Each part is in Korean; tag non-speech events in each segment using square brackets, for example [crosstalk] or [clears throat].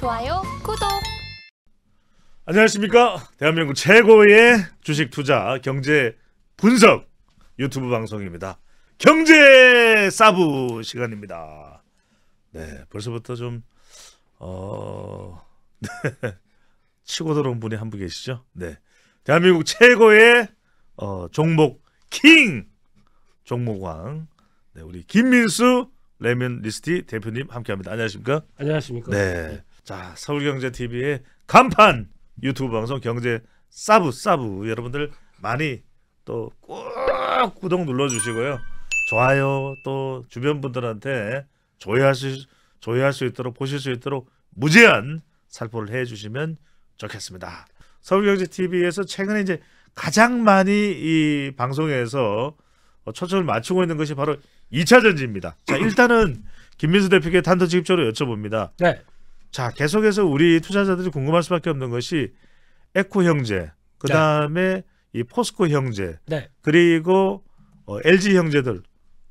좋아요, 구독. 안녕하십니까? 대한민국 최고의 주식 투자 경제 분석 유튜브 방송입니다. 경제 사부 시간입니다. 네, 벌써부터 좀 어... [laughs] 네, 치고 들어온 분이 한 분 계시죠? 네. 대한민국 최고의 어, 종목 킹 종목왕 네, 우리 김민수 레면 리스티 대표님 함께합니다. 안녕하십니까? 안녕하십니까? 네. 네. 자 서울경제 TV의 간판 유튜브 방송 경제 사부 사부 여러분들 많이 또꾹 구독 눌러주시고요. 좋아요 또 주변 분들한테 조회할 수 조회할 수 있도록 보실 수 있도록 무제한 살포를 해주시면 좋겠습니다. 서울경제 TV에서 최근에 이제 가장 많이 이 방송에서 초점을 맞추고 있는 것이 바로 2차 전지입니다. 자, 일단은 김민수 대표께 단도직입적으로 여쭤봅니다. 네. 자, 계속해서 우리 투자자들이 궁금할 수밖에 없는 것이 에코 형제, 그 다음에 네. 이 포스코 형제, 네. 그리고 어, LG 형제들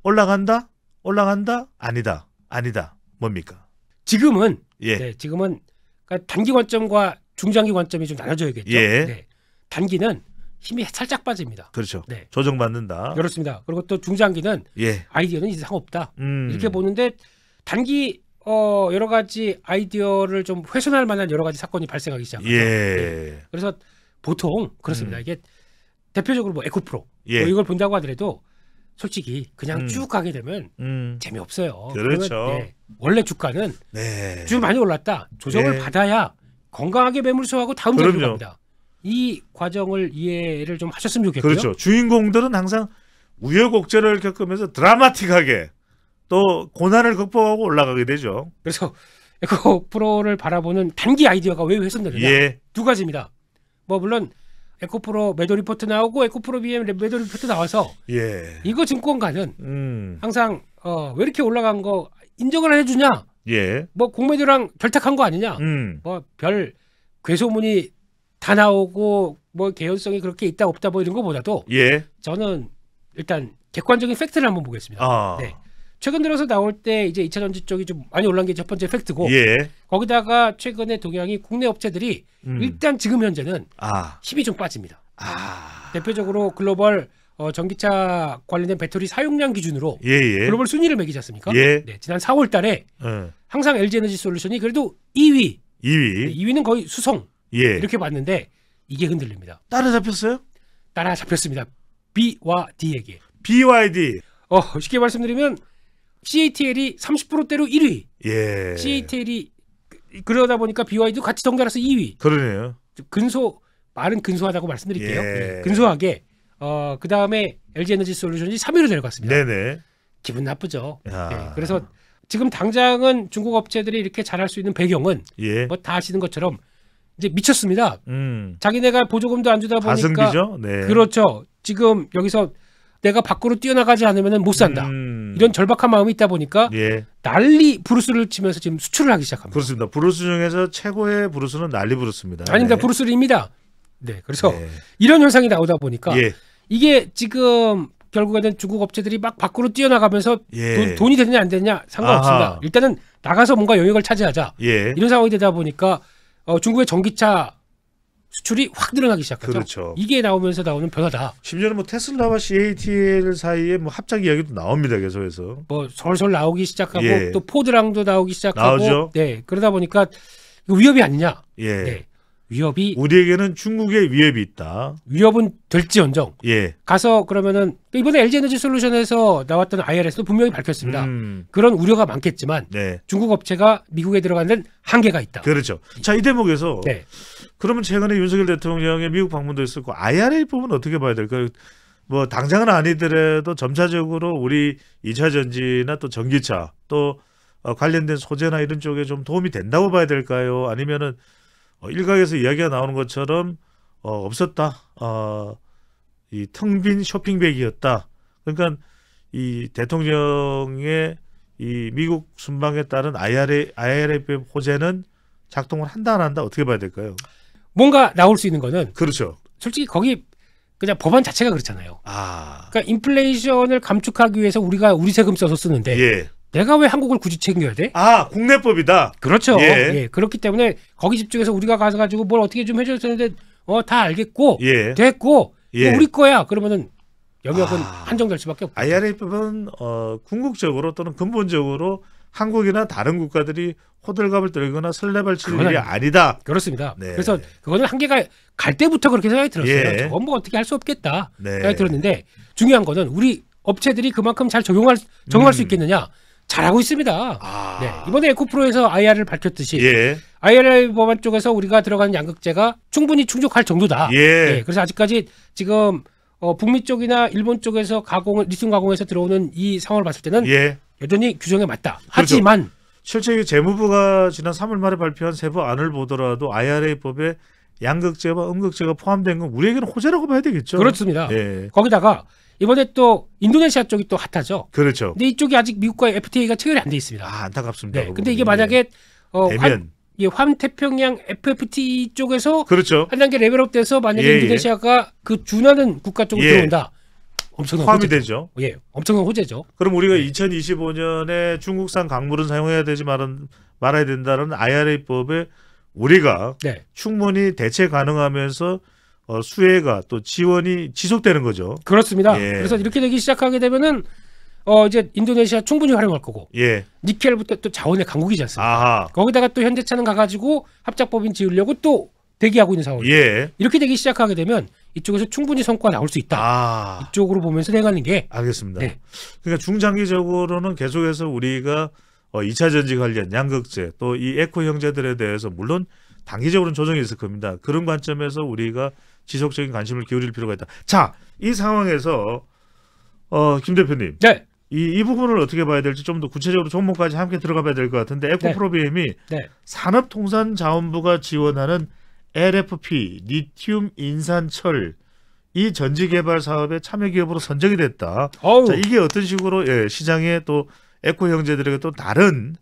올라간다, 올라간다, 아니다, 아니다, 뭡니까? 지금은 예. 네, 지금은 그니까 단기 관점과 중장기 관점이 좀 나눠져야겠죠. 예. 네. 단기는 힘이 살짝 빠집니다. 그렇죠. 네. 조정받는다. 그렇습니다. 그리고 또 중장기는 예. 아이디어는 이상 없다. 음. 이렇게 보는데 단기 어 여러 가지 아이디어를 좀 훼손할 만한 여러 가지 사건이 발생하기 시작합니다. 예. 네. 그래서 보통 그렇습니다. 음. 이게 대표적으로 뭐 에코프로 예. 뭐 이걸 본다고 하더라도 솔직히 그냥 음. 쭉 가게 되면 음. 재미없어요. 그렇죠. 그러면, 네. 원래 주가는 네. 주 많이 올랐다. 조정을 네. 받아야 건강하게 매물수하고 다음 주에 로 갑니다. 이 과정을 이해를 좀 하셨으면 좋겠고요. 그렇죠. 주인공들은 항상 우여곡절을 겪으면서 드라마틱하게 또 고난을 극복하고 올라가게 되죠. 그래서 에코 프로를 바라보는 단기 아이디어가 왜 훼손되느냐? 예. 두 가지입니다. 뭐 물론 에코 프로 매도 리포트 나오고 에코 프로 BM 매도 리포트 나와서 예. 이거 증권가는 음. 항상 어, 왜 이렇게 올라간 거 인정을 해주냐? 예. 뭐 공매도랑 결탁한 거 아니냐? 음. 뭐 별 괴소문이 다 나오고 뭐 개연성이 그렇게 있다 없다 뭐 이런 거보다도 예. 저는 일단 객관적인 팩트를 한번 보겠습니다. 아. 네. 최근 들어서 나올 때 이제 2차 전지 쪽이 좀 많이 올라온 게첫 번째 팩트고 예. 거기다가 최근에 동향이 국내 업체들이 음. 일단 지금 현재는 아. 힘이 좀 빠집니다. 아. 대표적으로 글로벌 어, 전기차 관련된 배터리 사용량 기준으로 예예. 예. 글로벌 순위를 매기지 않습니까? 예. 네, 지난 4월 달에 음. 항상 LG 에너지 솔루션이 그래도 2위 2위. 네, 2위는 거의 수성 예. 이렇게 봤는데 이게 흔들립니다. 따라잡혔어요? 따라잡혔습니다. B와 D에게. BYD. 어, 쉽게 말씀드리면 CATL이 30%대로 1위. 예. CATL이 그러다 보니까 BYD도 같이 덩달아서 2위. 그러네요. 근소 말은 근소하다고 말씀드릴게요. 예. 예 근소하게 어, 그다음에 LG 에너지 솔루션이 3위로 내려갔습니다. 네네. 기분 나쁘죠. 아. 네, 그래서 지금 당장은 중국 업체들이 이렇게 잘할 수 있는 배경은 예. 뭐다 아시는 것처럼 이제 미쳤습니다. 음. 자기네가 보조금도 안 주다 보니까 가승비죠? 네. 그렇죠. 지금 여기서 내가 밖으로 뛰어나가지 않으면 못 산다. 음. 이런 절박한 마음이 있다 보니까 예. 난리 브루스를 치면서 지금 수출을 하기 시작합니다. 그렇습니다. 브루스 중에서 최고의 브루스는 난리 브루스입니다. 아닙니다. 그러니까 네. 브루스입니다. 네. 그래서 네. 이런 현상이 나오다 보니까 예. 이게 지금 결국에는 중국 업체들이 막 밖으로 뛰어나가면서 예. 돈, 이 되느냐 안 되느냐 상관없습니다. 아하. 일단은 나가서 뭔가 영역을 차지하자. 예. 이런 상황이 되다 보니까 어, 중국의 전기차 수출이 확 늘어나기 시작하죠. 그렇죠. 이게 나오면서 나오는 변화다. 심지어는 뭐 테슬라와 CATL 사이에 뭐 합작 이야기도 나옵니다. 계속해서. 뭐 솔솔 나오기 시작하고 예. 또 포드랑도 나오기 시작하고. 나오죠. 네. 그러다 보니까 위협이 아니냐. 예. 네. 위협이 우리에게는 중국의 위협이 있다. 위협은 될지언정. 예. 가서 그러면은 이번에 LG 에너지 솔루션에서 나왔던 IRS도 분명히 밝혔습니다. 음. 그런 우려가 많겠지만 네. 중국 업체가 미국에 들어가는 한계가 있다. 그렇죠. 자, 이 대목에서 네. 그러면 최근에 윤석열 대통령의 미국 방문도 있었고 IRA 부분 어떻게 봐야 될까요? 뭐 당장은 아니더라도 점차적으로 우리 이차 전지나 또 전기차 또 어, 관련된 소재나 이런 쪽에 좀 도움이 된다고 봐야 될까요? 아니면은 어, 일각에서 이야기가 나오는 것처럼 어, 없었다. 어, 이 텅빈 쇼핑백이었다. 그러니까 이 대통령의 이 미국 순방에 따른 IRA, IRA법 호재는 작동을 한다 안 한다 어떻게 봐야 될까요? 뭔가 나올 수 있는 거는 그렇죠. 솔직히 거기 그냥 법안 자체가 그렇잖아요. 아. 그러니까 인플레이션을 감축하기 위해서 우리가 우리 세금 써서 쓰는데 예. 내가 왜 한국을 굳이 챙겨야 돼? 아 국내법이다. 그렇죠. 예. 예. 그렇기 때문에 거기 집중해서 우리가 가가지고 서뭘 어떻게 좀 해줘야 되는데 어다 알겠고 예. 됐고 예. 우리 거야 그러면은 영역은 아, 한정될 수밖에 없고. IRA법은 어, 궁극적으로 또는 근본적으로 한국이나 다른 국가들이 호들갑을 떨거나 설레발칠 일이 아니, 아니다. 그렇습니다. 네. 그래서 그거는 한계가 갈 때부터 그렇게 생각이 들었어요. 예. 저건 뭐 어떻게 할 수 없겠다 네. 생각이 들었는데 중요한 거는 우리 업체들이 그만큼 잘 적용할 적용할 음. 수 있겠느냐. 잘하고 있습니다. 아... 네, 이번에 에코프로에서 IR을 밝혔듯이 예. IR 법안 쪽에서 우리가 들어간 양극재가 충분히 충족할 정도다. 예. 네, 그래서 아직까지 지금 어, 북미 쪽이나 일본 쪽에서 가공 을 리튬 가공에서 들어오는 이 상황을 봤을 때는 예. 여전히 규정에 맞다. 그렇죠. 하지만 실제 재무부가 지난 3월 말에 발표한 세부안을 보더라도 IRA법에 양극재와 음극재가 포함된 건 우리에게는 호재라고 봐야 되겠죠. 그렇습니다. 예. 거기다가 이번에 또 인도네시아 쪽이 또 핫하죠. 그렇죠. 근데 이쪽이 아직 미국과 FTA가 체결이 안 돼 있습니다. 아, 안타깝습니다. 네. 근데 이게 만약에 어, 되면 예, 환태평양 FFT 쪽에서 그렇죠. 한 단계 레벨업돼서 만약에 예, 예. 인도네시아가 예. 그 준하는 국가 쪽으로 예. 들어온다. 엄청난 포함이 호재죠. 되죠. 예, 엄청난 호재죠. 그럼 우리가 네. 2025년에 중국산 강물은 사용해야 되지 말은, 말아야 된다는 IRA법에 우리가 네. 충분히 대체 가능하면서 어, 수혜가 또 지원이 지속되는 거죠. 그렇습니다. 예. 그래서 이렇게 되기 시작하게 되면은 어 이제 인도네시아 충분히 활용할 거고 예. 니켈부터 또 자원의 강국이지 않습니까? 아하. 거기다가 또 현대차는 가가지고 합작법인 지으려고 또 대기하고 있는 상황이에요. 예. 이렇게 되기 시작하게 되면 이쪽에서 충분히 성과 가 나올 수 있다. 아. 이쪽으로 보면서 내하는게 알겠습니다. 네. 그러니까 중장기적으로는 계속해서 우리가 어, 2차 전지 관련 양극재 또 이 에코 형제들에 대해서 물론 단기적으로는 조정이 있을 겁니다. 그런 관점에서 우리가 지속적인 관심을 기울일 필요가 있다. 자, 이 상황에서 어, 김 대표님. 네. 이, 이 부분을 어떻게 봐야 될지 좀 더 구체적으로 종목까지 함께 들어가 봐야 될 것 같은데 네. 에코프로비엠이 네. 네. 산업통상자원부가 지원하는 LFP 리튬 인산철 이 전지 개발 사업에 참여 기업으로 선정이 됐다. 자, 이게 어떤 식으로 예, 시장에 또 에코 형제들에게 또 다른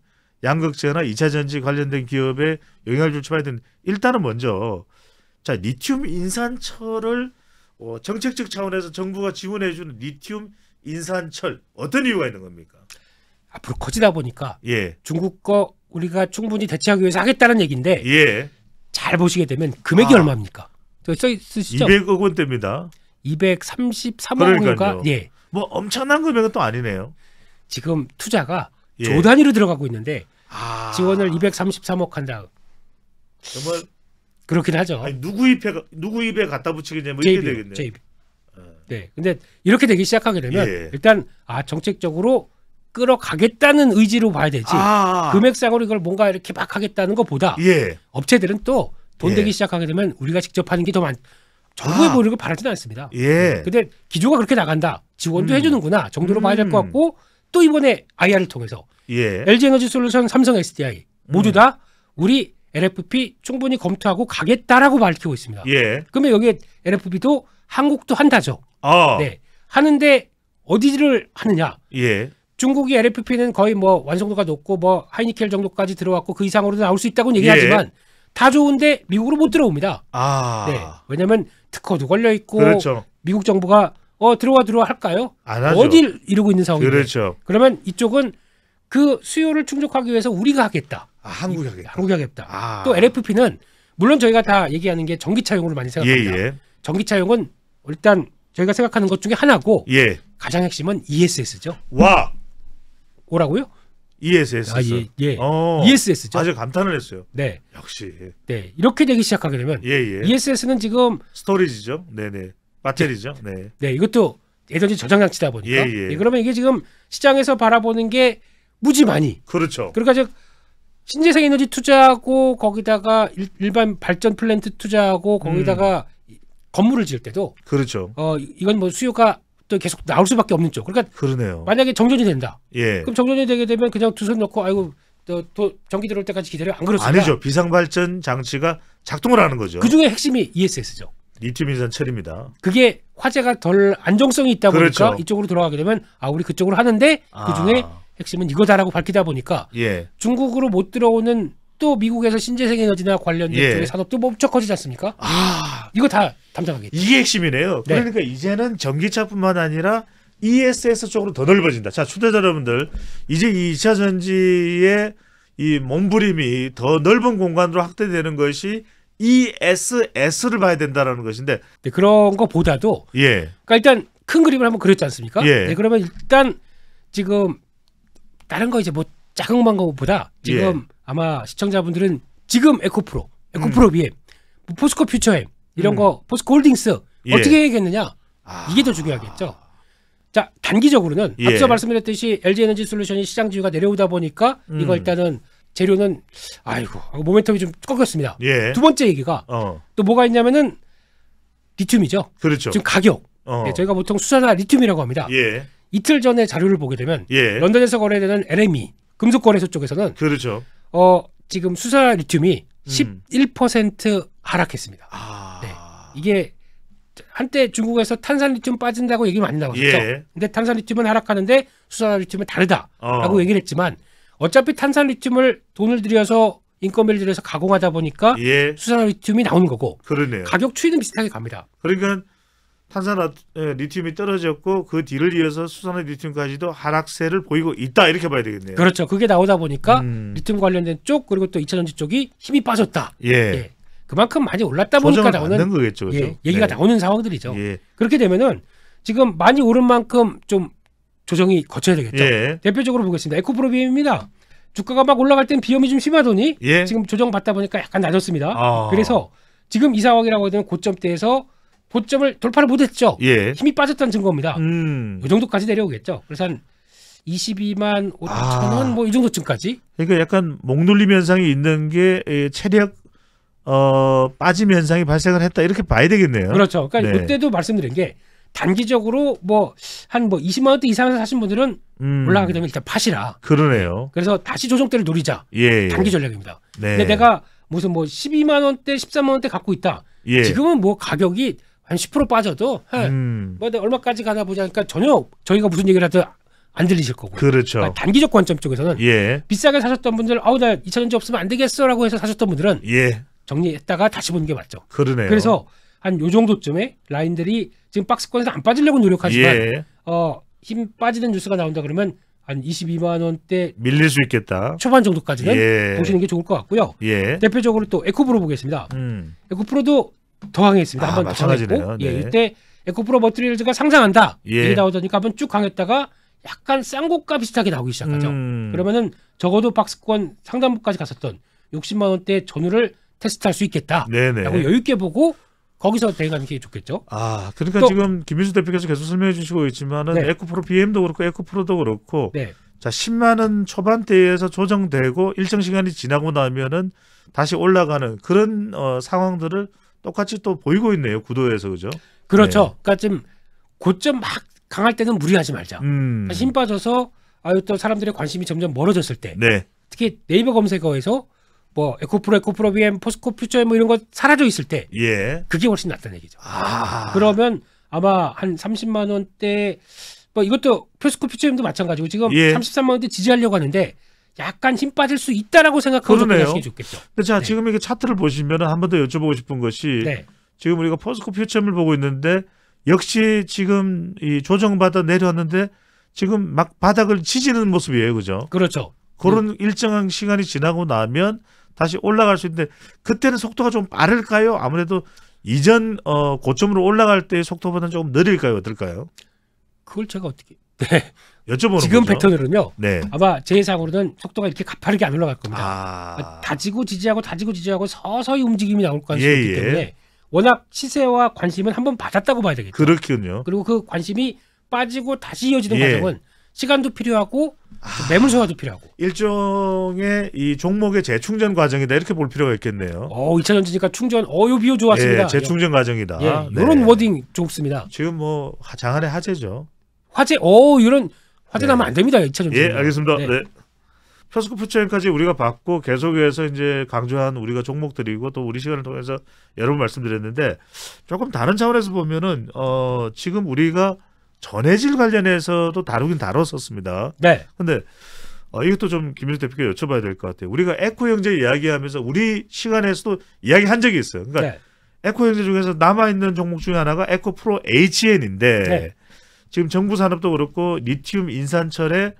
양극재나 이차 전지 관련된 기업에 영향을 줄지 봐야 되는 데 일단은 먼저 자 리튬 인산철을 어, 정책적 차원에서 정부가 지원해주는 리튬 인산철 어떤 이유가 있는 겁니까? 앞으로 커지다 보니까 예. 중국 거 우리가 충분히 대체하기 위해서 하겠다는 얘기인데 예. 잘 보시게 되면 금액이 아. 얼마입니까? 써 있으시죠? 200억 원대입니다. 233억인가? 예. 뭐 엄청난 금액은 또 아니네요. 지금 투자가 예. 조 단위로 들어가고 있는데 아. 지원을 233억 한다. 정말 그렇긴 하죠. 아니, 누구 입에 누구 입에 갖다 붙이게 되면 JB, 이렇게 되겠네요. j 어. 네. 근데 이렇게 되기 시작하게 되면 예. 일단 아 정책적으로 끌어가겠다는 의지로 봐야 되지. 아. 금액상으로 이걸 뭔가 이렇게 막 하겠다는 것보다 예. 업체들은 또돈 예. 되기 시작하게 되면 우리가 직접 하는 게 더 많. 정부의 보리를 아. 바라지는 않습니다. 예. 근데 기조가 그렇게 나간다. 지원도 음. 해주는구나 정도로 음. 봐야 될 것 같고 또 이번에 IR을 통해서 예. LG 에너지 솔루션, 삼성 SDI 모두 음. 다 우리 LFP 충분히 검토하고 가겠다라고 밝히고 있습니다. 예. 그러면 여기에 LFP도 한국도 한다죠. 아. 네. 하는데 어디를 하느냐? 예. 중국이 LFP는 거의 뭐 완성도가 높고 뭐 하이니켈 정도까지 들어왔고 그 이상으로도 나올 수 있다고 얘기하지만 예. 다 좋은데 미국으로 못 들어옵니다. 아. 네. 왜냐면 특허도 걸려 있고 그렇죠. 미국 정부가 어 들어와 들어와 할까요? 안 하죠. 어딜 이루고 있는 상황이데 그렇죠. 그러면 이쪽은 그 수요를 충족하기 위해서 우리가 하겠다. 아, 한국이 하겠다. 한국이 하겠다. 아. 또 LFP는 물론 저희가 다 얘기하는 게 전기차용으로 많이 생각합니다. 예, 예. 전기차용은 일단 저희가 생각하는 것 중에 하나고 예. 가장 핵심은 ESS죠. 와. 오라고요? ESS. 아, 예, 예. 어. ESS죠. 아주 감탄을 했어요. 네. 역시. 네. 이렇게 되기 시작하게 되면 예, 예. ESS는 지금 스토리지죠. 네, 네. 배터리죠. 네. 네, 이것도 에너지 저장 장치다 보니까. 예, 예. 네, 그러면 이게 지금 시장에서 바라보는 게 무지 많이. 그렇죠. 그러니까 즉 신재생 에너지 투자하고 거기다가 일, 반 발전 플랜트 투자하고 거기다가 음. 건물을 지을 때도 그렇죠. 어 이건 뭐 수요가 또 계속 나올 수밖에 없는 쪽. 그러니까 그러네요. 만약에 정전이 된다. 예. 그럼 정전이 되게 되면 그냥 두 손 넣고 아이고 또, 또 전기 들어올 때까지 기다려 안 그렇습니까? 아니죠. 비상발전 장치가 작동을 하는 거죠. 그 중에 핵심이 ESS죠. 리튬 인산 철입니다. 그게 화재가 덜 안정성이 있다 보니까 그렇죠. 이쪽으로 돌아가게 되면 아 우리 그쪽으로 하는데 그 아. 중에 아. 핵심은 이거다라고 밝히다 보니까 예. 중국으로 못 들어오는 또 미국에서 신재생 에너지나 관련된 예. 쪽의 산업도 멈춰 커지지 않습니까? 아 이거 다담당하게 이게 핵심이네요. 네. 그러니까 이제는 전기차뿐만 아니라 ESS 쪽으로 더 넓어진다. 자, 초대자 여러분들 이제 이차 전지의 이 몸부림이 더 넓은 공간으로 확대되는 것이 ESS를 봐야 된다라는 것인데 네, 그런 것보다도 예. 그러니까 일단 큰 그림을 한번 그렸지 않습니까? 예. 네, 그러면 일단 지금 다른 거 이제 뭐 작은 방법보다 지금 예. 아마 시청자분들은 지금 에코프로, 에코프로 위에 음. m 뭐 포스코 퓨처엠 이런 음. 거 포스코 홀딩스 예. 어떻게 해야겠느냐 아. 이게 더 중요하겠죠. 자 단기적으로는 예. 앞서 말씀드렸듯이 LG 에너지 솔루션이 시장 지위가 내려오다 보니까 음. 이거 일단은 재료는 아이고 모멘텀이 좀 꺾였습니다. 예. 두 번째 얘기가 어. 또 뭐가 있냐면은 리튬이죠. 그렇죠. 지금 가격. 어. 네, 저희가 보통 수산화 리튬이라고 합니다. 예. 이틀 전에 자료를 보게 되면 예. 런던에서 거래되는 LME 금속 거래소 쪽에서는 그렇죠. 어 지금 수사 리튬이 음. 11% 하락했습니다. 아... 네. 이게 한때 중국에서 탄산리튬 빠진다고 얘기 많이 나왔죠 예. 근데 탄산리튬은 하락하는데 수산 리튬은 다르다라고 어. 얘기를 했지만 어차피 탄산리튬을 돈을 들여서 인건비를 들여서 가공하다 보니까 예. 수산 리튬이 나오는 거고 그러네요. 가격 추이는 비슷하게 갑니다. 그러니까 탄산 예, 리튬이 떨어졌고 그 뒤를 이어서 수산화 리튬까지도 하락세를 보이고 있다 이렇게 봐야 되겠네요. 그렇죠. 그게 나오다 보니까 음. 리튬 관련된 쪽 그리고 또 2차 전지 쪽이 힘이 빠졌다. 예. 예. 그만큼 많이 올랐다 보니까 나오는 거겠죠, 그렇죠? 예, 얘기가 네. 나오는 상황들이죠. 예. 그렇게 되면은 지금 많이 오른 만큼 좀 조정이 거쳐야 되겠죠. 예. 대표적으로 보겠습니다. 에코프로비엠입니다. 주가가 막 올라갈 땐 비염이 좀 심하더니 예. 지금 조정 받다 보니까 약간 낮았습니다. 아. 그래서 지금 이 상황이라고 하면 고점대에서 고점을 돌파를 못했죠. 예. 힘이 빠졌다는 증거입니다. 음. 이 정도까지 내려오겠죠. 그래서 한 22만 5천 아. 원, 뭐 뭐이 정도쯤까지. 그러니까 약간 목눌림 현상이 있는 게 예, 체력 어, 빠짐 현상이 발생을 했다 이렇게 봐야 되겠네요. 그렇죠. 그러니까 네. 그때도 말씀드린 게 단기적으로 뭐 한뭐 뭐 20만 원대 이상에서 사신 분들은 음. 올라가게 되면 일단 파시라. 그러네요. 그래서 다시 조정대를 노리자. 예, 예. 단기 전략입니다. 네. 근데 내가 무슨 뭐 12만 원대, 13만 원대 갖고 있다. 예. 지금은 뭐 가격이 한10% 빠져도 예. 음. 뭐 얼마까지 가나 보자니까 전혀 저희가 무슨 얘기를 하든 안 들리실 거고. 그렇죠. 그러니까 단기적 관점 쪽에서는 예. 비싸게 사셨던 분들 아우 나 2천 원지 없으면 안 되겠어라고 해서 사셨던 분들은 예. 정리했다가 다시 보는 게 맞죠. 그러네요. 그래서 한 요 정도쯤에 라인들이 지금 박스권에서 안 빠지려고 노력하지만 예. 어힘 빠지는 뉴스가 나온다 그러면 한 22만 원대 밀릴 수 있겠다. 초반 정도까지는 예. 보시는 게 좋을 것 같고요. 예. 대표적으로 또 에코프로 보겠습니다. 음. 에코프로도 더강있습니다 아, 한번 강했고 예, 네. 예, 이때 에코프로 머트리얼즈가 상상한다 예. 이 나오더니까 한번 쭉 강했다가 약간 싼 곳과 비슷하게 나오기 시작하죠. 음. 그러면은 적어도 박스권 상단부까지 갔었던 60만 원대 전후를 테스트할 수 있겠다라고 네, 네. 여유 있게 보고 거기서 대응하는 게 좋겠죠. 아, 그러니까 또, 지금 김민수 대표께서 계속 설명해 주시고 있지만은 네. 에코프로 BM도 그렇고 에코프로도 그렇고 네. 자 10만 원 초반대에서 조정되고 일정 시간이 지나고 나면은 다시 올라가는 그런 어, 상황들을 똑같이 또 보이고 있네요 구도에서 그죠? 그렇죠. 네. 그러니까 지금 고점 막 강할 때는 무리하지 말자. 음. 그러니까 힘 빠져서 아유 또 사람들의 관심이 점점 멀어졌을 때. 네. 특히 네이버 검색어에서 뭐 에코프로 에코프로 비엠 포스코 퓨처 뭐 이런 거 사라져 있을 때. 예. 그게 훨씬 낫다는 얘기죠. 아. 그러면 아마 한 30만 원대 뭐 이것도 포스코 퓨처엠도 마찬가지고 지금 예. 33만 원대 지지하려고 하는데 약간 힘 빠질 수 있다라고 생각하고 접근 좋겠죠. 근데 자 네. 지금 이게 차트를 보시면 한 번 더 여쭤보고 싶은 것이 네. 지금 우리가 포스코 퓨처엠을 보고 있는데 역시 지금 이 조정받아 내려왔는데 지금 막 바닥을 지지는 모습이에요, 그죠? 그렇죠. 그런 음. 일정한 시간이 지나고 나면 다시 올라갈 수 있는데 그때는 속도가 좀 빠를까요? 아무래도 이전 어, 고점으로 올라갈 때의 속도보다는 조금 느릴까요? 어떨까요? 그걸 제가 어떻게 네. [laughs] 여쭤보는 지금 거죠? 패턴으로는요. 네. 아마 제 예상으로는 속도가 이렇게 가파르게 안 올라갈 겁니다. 아... 그러니까 다지고 지지하고 다지고 지지하고 서서히 움직임이 나올 가능성이기 예, 예, 때문에 워낙 시세와 관심은 한번 받았다고 봐야 되겠죠. 그렇군요. 그리고 그 관심이 빠지고 다시 이어지는 예. 과정은 시간도 필요하고 아... 매물 소화도 필요하고 일종의 이 종목의 재충전 과정이다 이렇게 볼 필요가 있겠네요. 어, 2차 전지니까 충전 어요 비요 좋았습니다. 예, 재충전 과정이다. 이런 예, 네. 워딩 좋습니다. 지금 뭐 장안의 하재죠 화재, 오 이런 화재 네. 나면 안 됩니다. 2차 전지. 예, 알겠습니다. 네. 네. 표스코프 체인까지 우리가 봤고 계속해서 이제 강조한 우리가 종목들이고 또 우리 시간을 통해서 여러 분 말씀드렸는데 조금 다른 차원에서 보면은 어 지금 우리가 전해질 관련해서도 다루긴 다뤘었습니다. 네. 근데 어, 이것도 좀 김일수 대표께 여쭤봐야 될 것 같아요. 우리가 에코 형제 이야기하면서 우리 시간에서도 이야기한 적이 있어요. 그러니까 네. 에코 형제 중에서 남아 있는 종목 중에 하나가 에코 프로 HN인데 네. 지금 정부 산업도 그렇고 리튬 인산철의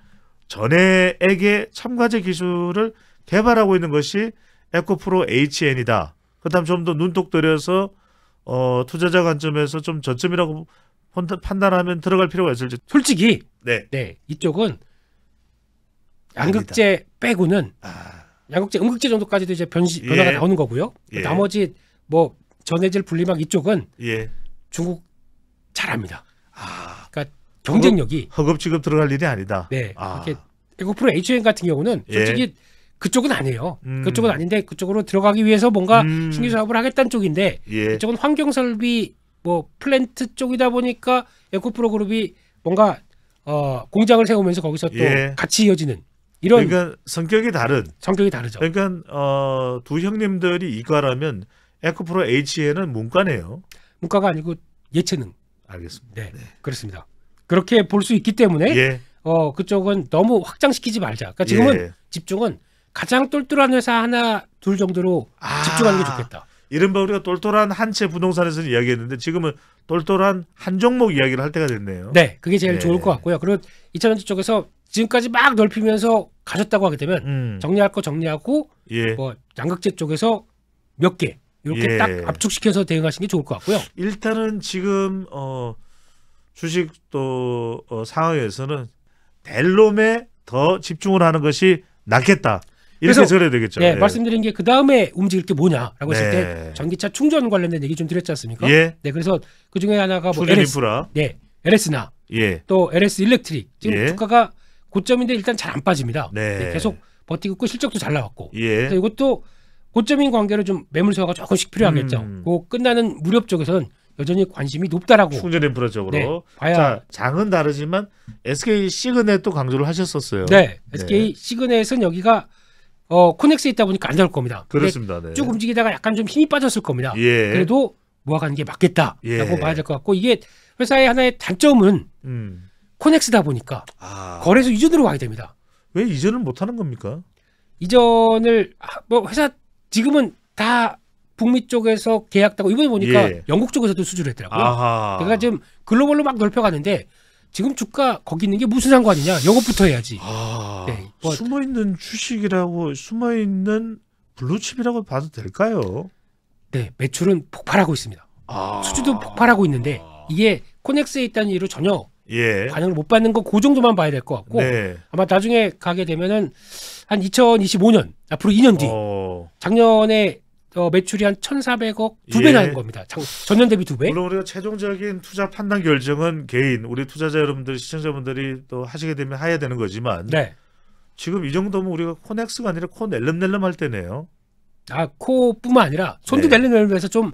전해액의 첨가제 기술을 개발하고 있는 것이 에코프로 HN이다. 그다음 좀 더 눈독 들여서 어, 투자자 관점에서 좀 저점이라고 판단하면 들어갈 필요가 있을지. 솔직히 네, 네 이쪽은 양극재 아니다. 빼고는 아... 양극재, 음극재 정도까지도 이제 변시, 예. 변화가 나오는 거고요. 예. 나머지 뭐 전해질 분리막 이쪽은 예. 중국 잘합니다. 아... 경쟁력이 허급, 지급 들어갈 일이 아니다. 네. 아. 에코프로 HN 같은 경우는 예. 솔직히 예. 그쪽은 아니에요. 음. 그쪽은 아닌데 그쪽으로 들어가기 위해서 뭔가 음. 신규 사업을 하겠다는 쪽인데 예. 이쪽은 환경 설비 뭐 플랜트 쪽이다 보니까 에코프로 그룹이 뭔가 어, 공장을 세우면서 거기서 또 예. 같이 이어지는 이런 그러니까 성격이 다른 성격이 다르죠. 그러니까 어, 두 형님들이 이과라면 에코프로 HN은 문과네요. 문과가 아니고 예체능. 알겠습니다. 네. 네. 그렇습니다. 그렇게 볼 수 있기 때문에 예. 어 그쪽은 너무 확장시키지 말자. 그러니까 지금은 예. 집중은 가장 똘똘한 회사 하나 둘 정도로 아, 집중하는 게 좋겠다. 이른바 우리가 똘똘한 한 채 부동산에서 이야기했는데 지금은 똘똘한 한 종목 이야기를 할 때가 됐네요. 네, 그게 제일 예. 좋을 것 같고요. 그리고 이차전지 쪽에서 지금까지 막 넓히면서 가셨다고 하게 되면 음. 정리할 거 정리하고 예. 뭐 양극재 쪽에서 몇 개 이렇게 예. 딱 압축시켜서 대응하시는 게 좋을 것 같고요. 일단은 지금 어. 주식도 어, 상황에서는 델롬에 더 집중을 하는 것이 낫겠다. 이렇게 전해야 되겠죠. 네, 예. 말씀드린 게 그 다음에 움직일 게 뭐냐라고 했을 네. 때 전기차 충전 관련된 얘기 좀 드렸지 않습니까? 예. 네, 그래서 그 중에 하나가 뭐 LS, 인프라. 네, LS나 예. 또 LS 일렉트릭 지금 예. 주가가 고점인데 일단 잘 안 빠집니다. 네. 네, 계속 버티고 있고 그 실적도 잘 나왔고. 예. 그래서 이것도 고점인 관계로 좀 매물 소화가 조금씩 필요하겠죠. 음. 그 끝나는 무렵 쪽에서는 여전히 관심이 높다라고. 충전 인프라 쪽으로. 네, 자, 장은 다르지만 SK 시그넷 도 강조를 하셨었어요. 네, SK 네. 시그넷은 여기가 어, 코넥스에 있다 보니까 안 나올 겁니다. 그렇습니다. 네. 쭉 움직이다가 약간 좀 힘이 빠졌을 겁니다. 예. 그래도 모아가는 게 맞겠다라고 예. 봐야 될 것 같고 이게 회사의 하나의 단점은 음. 코넥스다 보니까 아. 거래소 이전으로 가게 됩니다. 왜 이전을 못 하는 겁니까? 이전을 뭐 회사 지금은 다 북미 쪽에서 계약하고 이번에 보니까 예. 영국 쪽에서도 수주를 했더라고요. 아하. 그러니까 지금 글로벌로 막 넓혀가는데 지금 주가 거기 있는 게 무슨 상관이냐? 이것부터 해야지. 아, 네. 뭐, 숨어 있는 주식이라고 숨어 있는 블루칩이라고 봐도 될까요? 네, 매출은 폭발하고 있습니다. 아. 수주도 폭발하고 있는데 이게 코넥스에 있다는 이유로 전혀 예. 반영을 못 받는 거 그 정도만 봐야 될 것 같고 네. 아마 나중에 가게 되면은 한 2025년 앞으로 2년 뒤 어. 작년에 어, 매출이 한 1,400억 두 배나 예. 겁니다. 전년 대비 두 배. 물론 우리가 최종적인 투자 판단 결정은 개인 우리 투자자 여러분들 시청자분들이 또 하시게 되면 해야 되는 거지만 네. 지금 이 정도면 우리가 코넥스가 아니라 코 낼름낼름 할 때네요. 아 코뿐만 아니라 손도 네. 낼름낼름해서 좀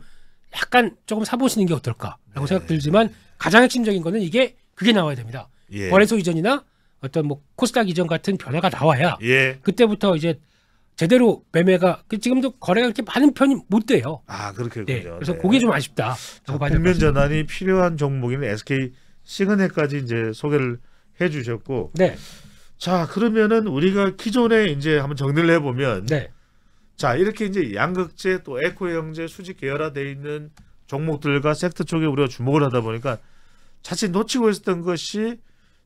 약간 조금 사보시는 게 어떨까라고 네. 생각 들지만 가장 핵심적인 거는 이게 그게 나와야 됩니다. 예. 거래소 이전이나 어떤 뭐 코스닥 이전 같은 변화가 나와야 예. 그때부터 이제 제대로 매매가 그 지금도 거래가 이렇게 많은 편이 못 돼요. 아 그렇게 네, 그래서 네. 그게 좀 아쉽다. 국면 전환이 필요한 종목인 SK 시그널까지 이제 소개를 해주셨고. 네. 자 그러면은 우리가 기존에 이제 한번 정리를 해보면. 네. 자 이렇게 이제 양극재 또 에코 형제 수직 계열화돼 있는 종목들과 섹터 쪽에 우리가 주목을 하다 보니까 자칫 놓치고 있었던 것이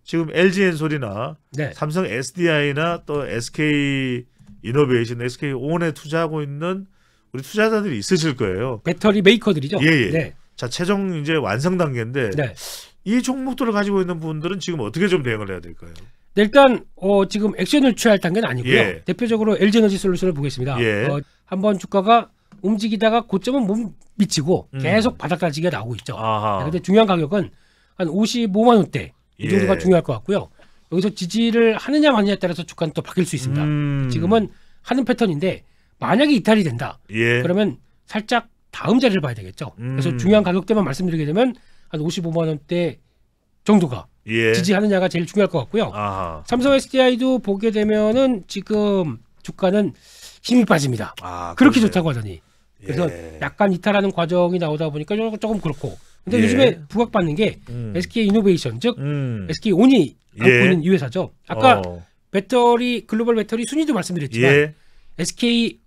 지금 LG 엔솔이나 네. 삼성 SDI나 또 SK 이노베이션, SK 온에 투자하고 있는 우리 투자자들이 있으실 거예요. 배터리 메이커들이죠. 예, 예. 네. 자, 최종 이제 완성 단계인데 네. 이 종목들을 가지고 있는 분들은 지금 어떻게 좀 대응을 해야 될까요? 네, 일단 어, 지금 액션을 취할 단계는 아니고요. 예. 대표적으로 LG 에너지 솔루션을 보겠습니다. 예. 어, 한번 주가가 움직이다가 고점은 못 미치고 음. 계속 바닥까지가 나오고 있죠. 아하. 네, 근데 중요한 가격은 한 55만 원대 이 정도가 예. 중요할 것 같고요. 여기서 지지를 하느냐 마느냐에 따라서 주가는 또 바뀔 수 있습니다. 음. 지금은 하는 패턴인데 만약에 이탈이 된다. 예. 그러면 살짝 다음 자리를 봐야 되겠죠. 음. 그래서 중요한 가격대만 말씀드리게 되면 한 55만 원대 정도가 예. 지지하느냐가 제일 중요할 것 같고요. 아하. 삼성 SDI도 보게 되면은 지금 주가는 힘이 빠집니다. 아, 그렇게 좋다고 하더니 그래서 예. 약간 이탈하는 과정이 나오다 보니까 조금 그렇고 근데 예. 요즘에 부각받는 게 음. SK 이노베이션 즉 음. SK 온이 안고 예. 있는 이 회사죠. 아까 어. 배터리 글로벌 배터리 순위도 말씀드렸지만 예. SK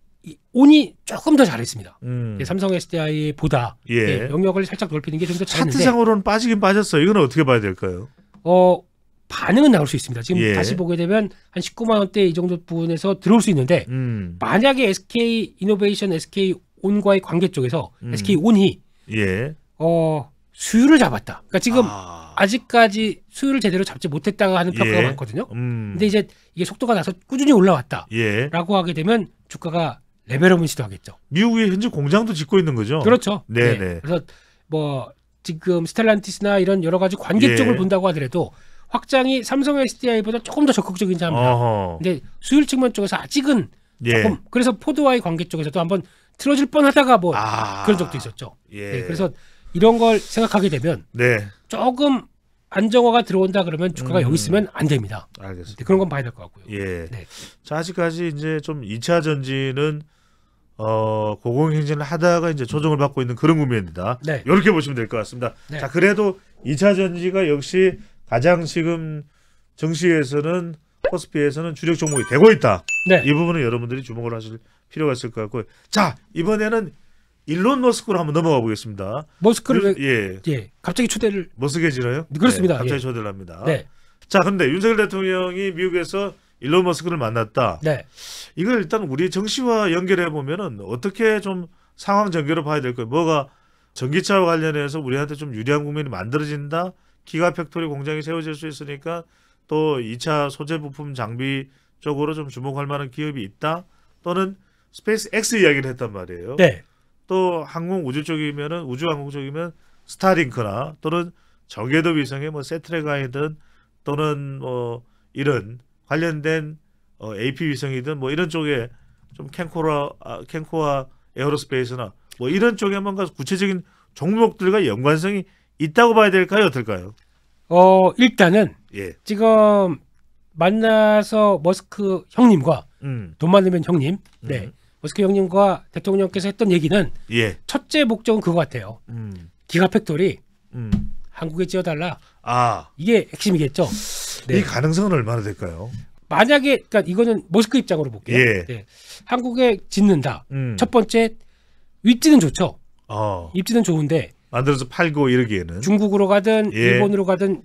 온이 조금 더 잘했습니다. 음. 삼성 SDI보다 예. 영역을 살짝 넓히는 게 좀 더 잘했는데 차트상으로는 빠지긴 빠졌어요. 이건 어떻게 봐야 될까요? 어 반응은 나올 수 있습니다. 지금 예. 다시 보게 되면 한 19만 원대 이 정도 부분에서 들어올 수 있는데 음. 만약에 SK 이노베이션 SK 온과의 관계 쪽에서 음. SK 온이 예. 어 수율을 잡았다. 그러니까 지금 아. 아직까지 수요를 제대로 잡지 못했다고 하는 평가가 예. 많거든요. 음. 근데 이제 이게 속도가 나서 꾸준히 올라왔다라고 예. 하게 되면 주가가 레벨업을 시도하겠죠. 미국의 현재 공장도 짓고 있는 거죠. 그렇죠. 네네. 예. 네. 그래서 뭐 지금 스텔란티스나 이런 여러 가지 관계 예. 쪽을 본다고 하더라도 확장이 삼성 SDI보다 조금 더 적극적인 사람이다. 근데 수율 측면 쪽에서 아직은 예. 조금 그래서 포드와의 관계 쪽에서도 한번 틀어질 뻔하다가 뭐 아. 그런 적도 있었죠. 예. 네, 그래서 이런 걸 생각하게 되면 네. 조금 안정화가 들어온다 그러면 주가가 음. 여기 있으면 안 됩니다. 알겠습니다. 그런 건 봐야 될 것 같고요. 예. 네. 자, 아직까지 이제 좀 2차 전지는 어, 고공행진을 하다가 이제 조정을 받고 있는 그런 국면이다. 네. 이렇게 보시면 될 것 같습니다. 네. 자, 그래도 2차 전지가 역시 가장 지금 정시에서는 코스피에서는 주력 종목이 되고 있다. 네. 이 부분은 여러분들이 주목을 하실 필요가 있을 것 같고요. 자, 이번에는 일론 머스크로 한번 넘어가 보겠습니다. 머스크를 유, 예. 예. 갑자기 초대를 머스게지나요? 네, 그렇습니다. 네, 갑자기 예. 초대를 합니다. 네. 자, 근데 윤석열 대통령이 미국에서 일론 머스크를 만났다. 네. 이걸 일단 우리 정치와 연결해 보면은 어떻게 좀 상황 전개를 봐야 될거요 뭐가 전기차 관련해서 우리한테 좀 유리한 국면이 만들어진다. 기가 팩토리 공장이 세워질 수 있으니까 또 2차 소재 부품 장비 쪽으로 좀 주목할 만한 기업이 있다. 또는 스페이스 X 이야기를 했단 말이에요. 네. 또 항공 우주 쪽이면은 우주 항공 쪽이면 스타링크나 또는 저궤도 위성의 뭐 세트레가이든 또는 뭐 이런 관련된 어, AP 위성이든 뭐 이런 쪽에 좀 캔코라 아, 캔코아 에어로스페이스나 뭐 이런 쪽에 한 가서 구체적인 종목들과 연관성이 있다고 봐야 될까요, 어떨까요? 어 일단은 예. 지금 만나서 머스크 형님과 음. 돈 많으면 형님, 음. 네 음. 머스크 형님과 대통령께서 했던 얘기는 예. 첫째 목적은 그거 같아요. 음. 기가 팩토리 음. 한국에 지어달라. 아 이게 핵심이겠죠. 네. 이 가능성은 얼마나 될까요? 만약에 그러니까 이거는 머스크 입장으로 볼게요. 예. 네. 한국에 짓는다. 음. 첫 번째 입지는 좋죠. 어. 입지는 좋은데 만들어서 팔고 이러기에는 중국으로 가든 예. 일본으로 가든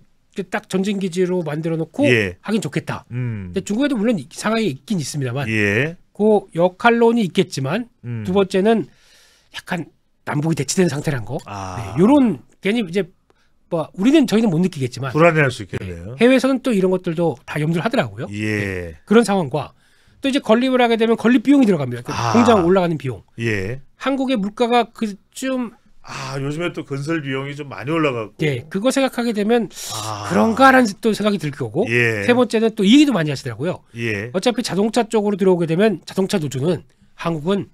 딱전쟁 기지로 만들어 놓고 예. 하긴 좋겠다. 음. 근데 중국에도 물론 상황이 있긴 있습니다만 예. 있고 그 역할론이 있겠지만 음. 두 번째는 약간 남북이 대치된 상태란 거. 아. 네, 요런 괜히 이제 뭐 우리는 저희는 못 느끼겠지만 불안해할 수 네, 있겠네요. 네, 해외에서는 또 이런 것들도 다 염두를 하더라고요. 예. 네, 그런 상황과 또 이제 건립을 하게 되면 건립 비용이 들어갑니다. 그 아. 공장 올라가는 비용. 예. 한국의 물가가 그좀 아 요즘에 또 건설 비용이 좀 많이 올라가고 예 그거 생각하게 되면 아... 그런가라는 또 생각이 들 거고 예. 세 번째는 또이 얘기도 많이 하시더라고요 예. 어차피 자동차 쪽으로 들어오게 되면 자동차 노조는 한국은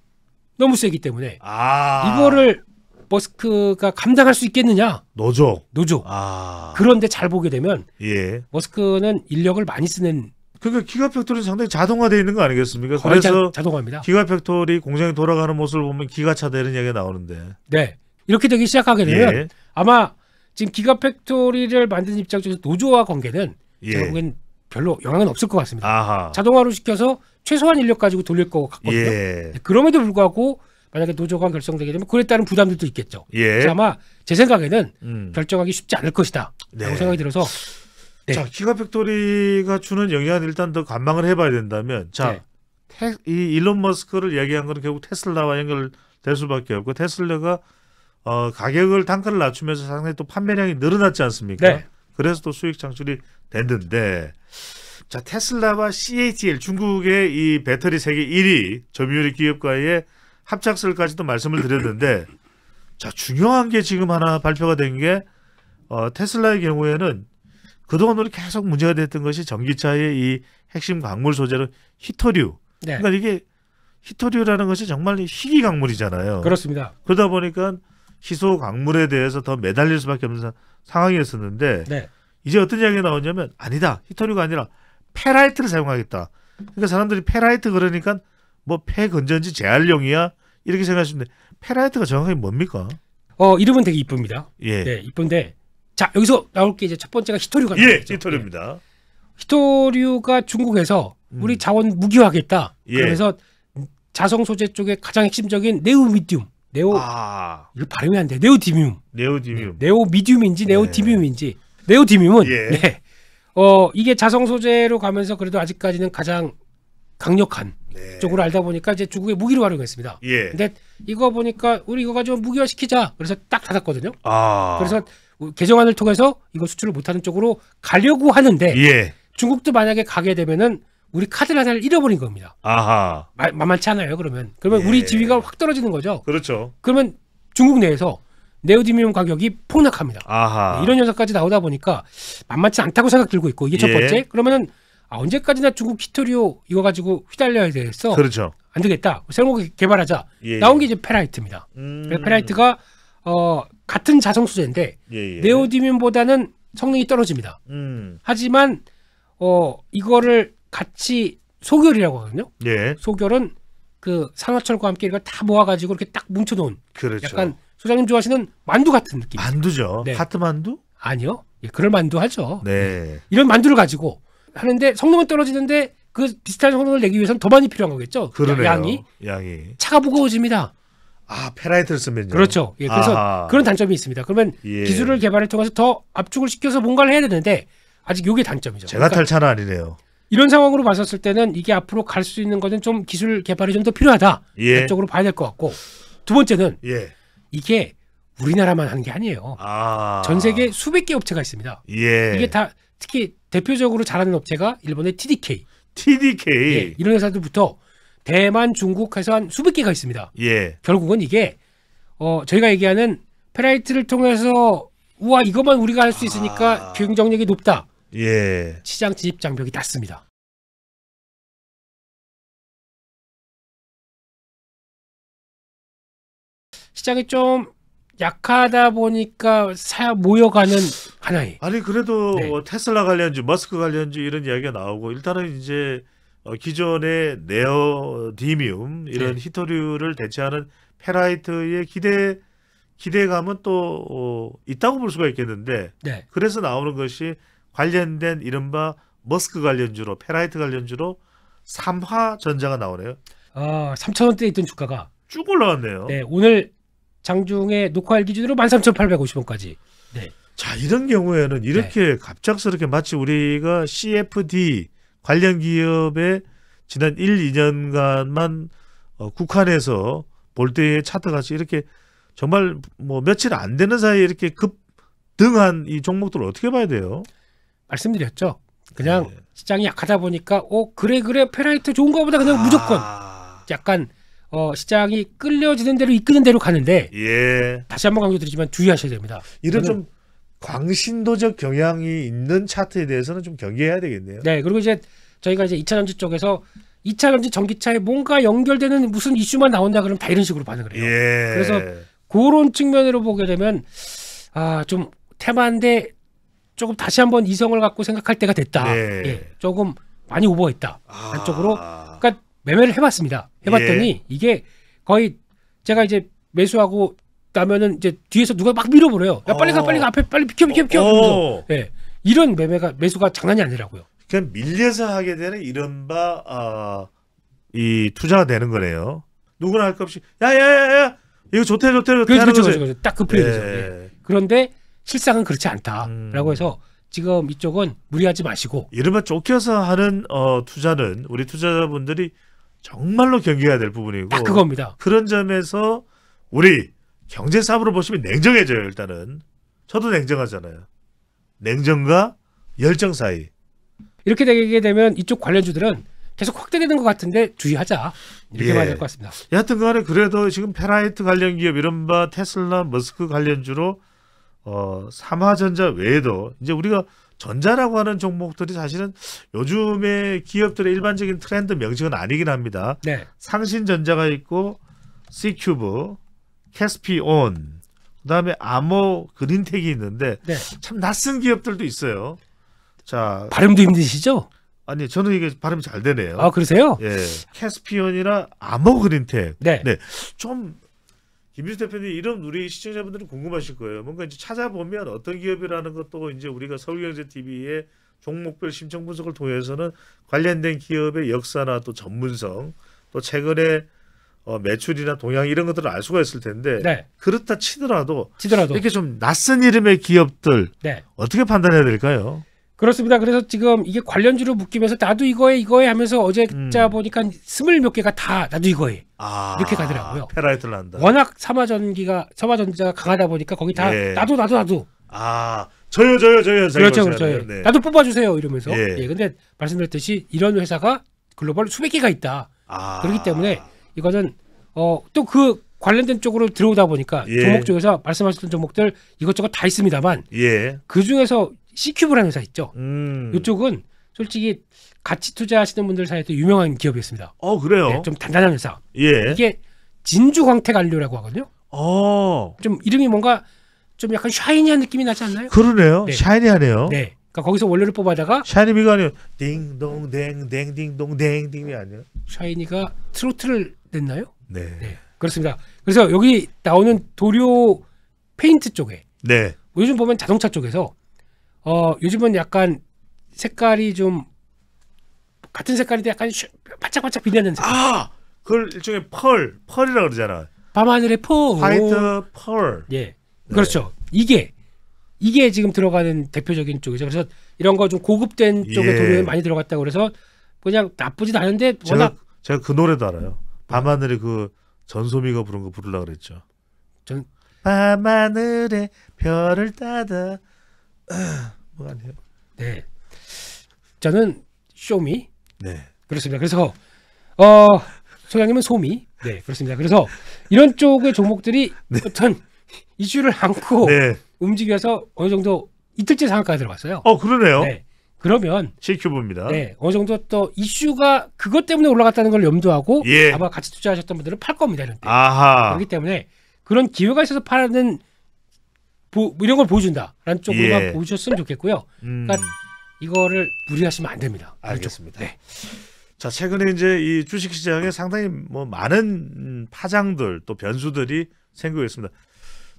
너무 세기 때문에 아... 이거를 머스크가 감당할 수 있겠느냐 노조 노조 아... 그런데 잘 보게 되면 예. 머스크는 인력을 많이 쓰는 그러니까 기가팩토리 상당히 자동화되어 있는 거 아니겠습니까? 그래서 자, 동화입니다 기가팩토리 공장이 돌아가는 모습을 보면 기가차 되는 얘기가 나오는데. 네. 이렇게 되기 시작하게 되면 예. 아마 지금 기가 팩토리를 만드는 입장 중에서 노조와 관계는 예. 제가 엔 별로 영향은 없을 것 같습니다. 아하. 자동화로 시켜서 최소한 인력 가지고 돌릴 것 같거든요. 예. 네, 그럼에도 불구하고 만약에 노조가 결성되게 되면 그에 따른 부담들도 있겠죠. 예. 아마 제 생각에는 음. 결정하기 쉽지 않을 것이다. 네. 라고 생각이 들어서 네. 자 기가팩토리가 주는 영향을 일단 더 관망을 해봐야 된다면 자 네. 테, 이 일론 머스크를 얘기한 건 결국 테슬라와 연결될 수밖에 없고 테슬라가 어, 가격을 단가를 낮추면서 상당히 또 판매량이 늘어났지 않습니까? 네. 그래서 또 수익 창출이 됐는데 자 테슬라와 CATL 중국의 이 배터리 세계 1위 점유율 기업과의 합작설까지도 말씀을 드렸는데 자 중요한 게 지금 하나 발표가 된 게 어, 테슬라의 경우에는 그동안 우리 계속 문제가 됐던 것이 전기차의 이 핵심 광물 소재로 히토류. 네. 그러니까 이게 히토류라는 것이 정말 희귀 광물이잖아요. 그렇습니다. 그러다 보니까 희소 강물에 대해서 더 매달릴 수밖에 없는 상황이었었는데 네. 이제 어떤 이야기가 나오냐면 아니다 히터류가 아니라 페라이트를 사용하겠다. 그러니까 사람들이 페라이트 그러니까 뭐 폐건전지 재활용이야 이렇게 생각하시는데 페라이트가 정확히 뭡니까? 어 이름은 되게 이쁩니다. 예, 네, 이쁜데 자 여기서 나올 게 이제 첫 번째가 히토류가 예, 죠 히토류입니다. 예. 히토류가 중국에서 음. 우리 음. 자원 무기화하겠다. 예. 그래서 자성 소재 쪽에 가장 핵심적인 네오미듐 네오 아. 이거 발음이 안 돼. 네오디뮴. 네오디뮴. 네, 오미디움인지 네오디뮴인지. 네. 네오디뮴은 예. 네. 어, 이게 자성 소재로 가면서 그래도 아직까지는 가장 강력한 네. 쪽으로 알다 보니까 이제 중국의 무기로 활용했습니다. 예. 근데 이거 보니까 우리 이거 가지고 무기화 시키자. 그래서 딱 닫았거든요. 아. 그래서 개정안을 통해서 이거 수출을 못하는 쪽으로 가려고 하는데 예. 중국도 만약에 가게 되면은 우리 카드 라자를 잃어버린 겁니다. 아하. 마, 만만치 않아요, 그러면. 그러면 예. 우리 지위가 확 떨어지는 거죠. 그렇죠. 그러면 중국 내에서 네오디뮴 가격이 폭락합니다. 아하. 네, 이런 현상까지 나오다 보니까 만만치 않다고 생각 들고 있고 이게 첫 예. 번째. 그러면은 아, 언제까지나 중국 히토리오 이거 가지고 휘달려야 돼서 그렇죠. 안 되겠다. 새로운 거 개발하자. 예. 나온 예. 게 이제 페라이트입니다. 음. 페라이트가 어, 같은 자성 수제인데 예, 예. 네오디뮴보다는 성능이 떨어집니다. 음. 하지만 어, 이거를 같이 소결이라고 하거든요. 예. 소결은 그 상하철과 함께 이걸 다 모아가지고 이렇게 딱 뭉쳐놓은. 그렇죠. 약간 소장님 좋아하시는 만두 같은 느낌. 만두죠. 네. 하트 만두? 아니요. 예, 그럴 만두 하죠. 네. 예. 이런 만두를 가지고 하는데 성능은 떨어지는데 그 비슷한 성능을 내기 위해서는 더 많이 필요한 거겠죠. 그러네요. 양이. 양이. 차가 무거워집니다. 아, 페라이트를 쓰면요. 그렇죠. 예, 그래서 아하. 그런 단점이 있습니다. 그러면 예. 기술을 개발을 통해서 더 압축을 시켜서 뭔가를 해야 되는데 아직 이게 단점이죠. 제가 그러니까 탈 차는 아니네요. 이런 상황으로 봤었을 때는 이게 앞으로 갈 수 있는 것은 좀 기술 개발이 좀 더 필요하다. 예. 쪽으로 봐야 될 것 같고 두 번째는 예. 이게 우리나라만 하는 게 아니에요. 아. 전 세계 수백 개 업체가 있습니다. 예. 이게 다 특히 대표적으로 잘하는 업체가 일본의 TDK. TDK. 예, 이런 회사들부터 대만, 중국해서 한 수백 개가 있습니다. 예. 결국은 이게 어, 저희가 얘기하는 페라이트를 통해서 우와 이것만 우리가 할 수 있으니까 아... 경쟁력이 높다. 예. 시장 진입 장벽이 낮습니다 시장이 좀 약하다 보니까 사 모여가는 하나의 아니 그래도 네. 뭐 테슬라 관련주, 머스크 관련주 이런 이야기가 나오고 일단은 이제 어, 기존의 네오디미움 이런 네. 히토류를 대체하는 페라이트의 기대 기대감은 또 어, 있다고 볼 수가 있겠는데 네. 그래서 나오는 것이 관련된 이른바 머스크 관련주로 페라이트 관련주로 삼화 전자가 나오네요. 아, 삼천 원대에 있던 주가가 쭉 올라왔네요. 네, 오늘 장중에 녹화할 기준으로 만 삼천 팔백 오십 원까지 네. 자, 이런 경우에는 이렇게 네. 갑작스럽게 마치 우리가 CFD 관련 기업의 지난 1, 2년간만 어, 국한에서볼 때의 차트 같이 이렇게 정말 뭐 며칠 안 되는 사이에 이렇게 급등한 이 종목들을 어떻게 봐야 돼요? 말씀드렸죠. 그냥 네. 시장이 약하다 보니까 어 그래 그래 페라이트 좋은가 보다 그냥 아... 무조건 약간 어, 시장이 끌려지는 대로 이끄는 대로 가는데 예. 다시 한 번 강조드리지만 주의하셔야 됩니다. 이런 좀 광신도적 경향이 있는 차트에 대해서는 좀 경계해야 되겠네요. 네, 그리고 이제 저희가 이제 2차 전지 쪽에서 2차 전지 전기차에 뭔가 연결되는 무슨 이슈만 나온다 그러면 다 이런 식으로 반응을 해요. 예. 그래서 그런 측면으로 보게 되면 아, 좀 테마인데 조금 다시 한번 이성을 갖고 생각할 때가 됐다. 네. 예, 조금 많이 오버했다. 아... 한쪽으로. 그러니까 매매를 해봤습니다. 해봤더니 예. 이게 거의 제가 이제 매수하고 나면은 이제 뒤에서 누가 막 밀어버려요. 야 빨리 가 어. 빨리 가 앞에 빨리 비켜 비켜 비켜. 어. 예. 이런 매매가 매수가 장난이 아니라고요. 그냥 밀려서 하게 되는 이른바 아, 이 투자가 되는 거래요 누구나 할 것 없이 야야야야 이거 좋대 좋대 좋대 그렇죠, 하는 그렇죠, 거죠. 그렇죠. 딱그 표현이죠. 예. 예. 그런데 실상은 그렇지 않다라고 음. 해서 지금 이쪽은 무리하지 마시고 이른바 쫓겨서 하는 어, 투자는 우리 투자자분들이 정말로 경계해야 될 부분이고 딱 그겁니다. 그런 점에서 우리 경제 사업으로 보시면 냉정해져요 일단은 저도 냉정하잖아요. 냉정과 열정 사이 이렇게 되게 되면 이쪽 관련주들은 계속 확대되는 것 같은데 주의하자 이렇게 예. 봐야 될 것 같습니다. 여하튼간에 그래도 지금 페라이트 관련 기업 이른바 테슬라 머스크 관련주로 어, 삼화전자 외에도 이제 우리가 전자라고 하는 종목들이 사실은 요즘의 기업들의 일반적인 트렌드 명칭은 아니긴 합니다. 네. 상신전자가 있고 C큐브, 캐스피온, 그다음에 암호 그린텍이 있는데 네. 참 낯선 기업들도 있어요. 자, 발음도 힘드시죠? 아니 저는 이게 발음이 잘 되네요. 아 그러세요? 예, 캐스피온이나 암호 그린텍. 네. 네. 좀 김민수 대표님 이름 우리 시청자분들은 궁금하실 거예요. 뭔가 이제 찾아보면 어떤 기업이라는 것도 이제 우리가 서울경제TV의 종목별 심층 분석을 통해서는 관련된 기업의 역사나 또 전문성 또 최근에 어, 매출이나 동향 이런 것들을 알 수가 있을 텐데 네. 그렇다 치더라도, 치더라도 이렇게 좀 낯선 이름의 기업들 네. 어떻게 판단해야 될까요? 그렇습니다. 그래서 지금 이게 관련주로 묶이면서 나도 이거에 이거에 하면서 어제 자 음. 보니까 스물 몇 개가 다 나도 이거에 아, 이렇게 가더라고요. 페라이트를 한다. 워낙 삼화전기가 삼화전자가 강하다 보니까 거기 다 예. 나도 나도 나도. 아 저요 저요 저요 그렇죠 그렇죠. 네. 나도 뽑아주세요 이러면서. 예. 예. 근데 말씀드렸듯이 이런 회사가 글로벌 수백 개가 있다. 아. 그렇기 때문에 이거는 어 또 그 관련된 쪽으로 들어오다 보니까 예. 종목 중에서 말씀하셨던 종목들 이것저것 다 있습니다만 예. 그 중에서 C큐브라는 회사 있죠. 음. 이쪽은 솔직히 같이 투자하시는 분들 사이에서 유명한 기업이었습니다. 어 그래요? 네, 좀 단단한 회사. 예. 이게 진주 광택 안료라고 하거든요. 어. 좀 이름이 뭔가 좀 약간 샤이니한 느낌이 나지 않나요? 그러네요. 네. 샤이니하네요. 네. 그러니까 거기서 원료를 뽑아다가 샤이니가 아니요. 딩동댕댕딩동댕딩이 아니에요. 샤이니가 트로트를 냈나요? 네. 네. 그렇습니다. 그래서 여기 나오는 도료 페인트 쪽에 네. 뭐 요즘 보면 자동차 쪽에서 어, 요즘은 약간 색깔이 좀 같은 색깔인데 약간 슈, 바짝바짝 빛나는 색깔. 아, 그걸 일종의 펄, 펄이라 그러잖아. 밤하늘의 펄. 화이트 펄. 예, 그렇죠. 네. 그렇죠. 이게 이게 지금 들어가는 대표적인 쪽이죠. 그래서 이런 거 좀 고급된 예. 쪽에 돈이 많이 들어갔다고 그래서 그냥 나쁘지도 않은데 워낙 제가, 제가 그 노래도 알아요. 밤하늘에 그 전소미가 부른 거 부르려고 그랬죠. 전밤하늘의 별을 따다 [sighs] 뭐가 돼요? 네. 저는 쇼미. 네. 그렇습니다. 그래서 어 소장님은 소미. 네, 그렇습니다. 그래서 이런 쪽의 종목들이 네. 어떤 이슈를 안고 네. 움직여서 어느 정도 이틀째 상한가에 들어갔어요. 어, 그러네요. 네. 그러면 실큐브입니다. 네, 어느 정도 또 이슈가 그것 때문에 올라갔다는 걸 염두하고 예. 아마 같이 투자하셨던 분들은 팔 겁니다. 이런 때. 아하. 그렇기 때문에 그런 기회가 있어서 파는 보, 이런 걸 보여준다라는 쪽으로만 예. 보셨으면 좋겠고요. 음. 그러니까 이거를 무리하시면 안 됩니다. 알겠습니다. 그렇죠. 네. 자 최근에 이제 이 주식 시장에 상당히 뭐 많은 파장들 또 변수들이 생기고 있습니다.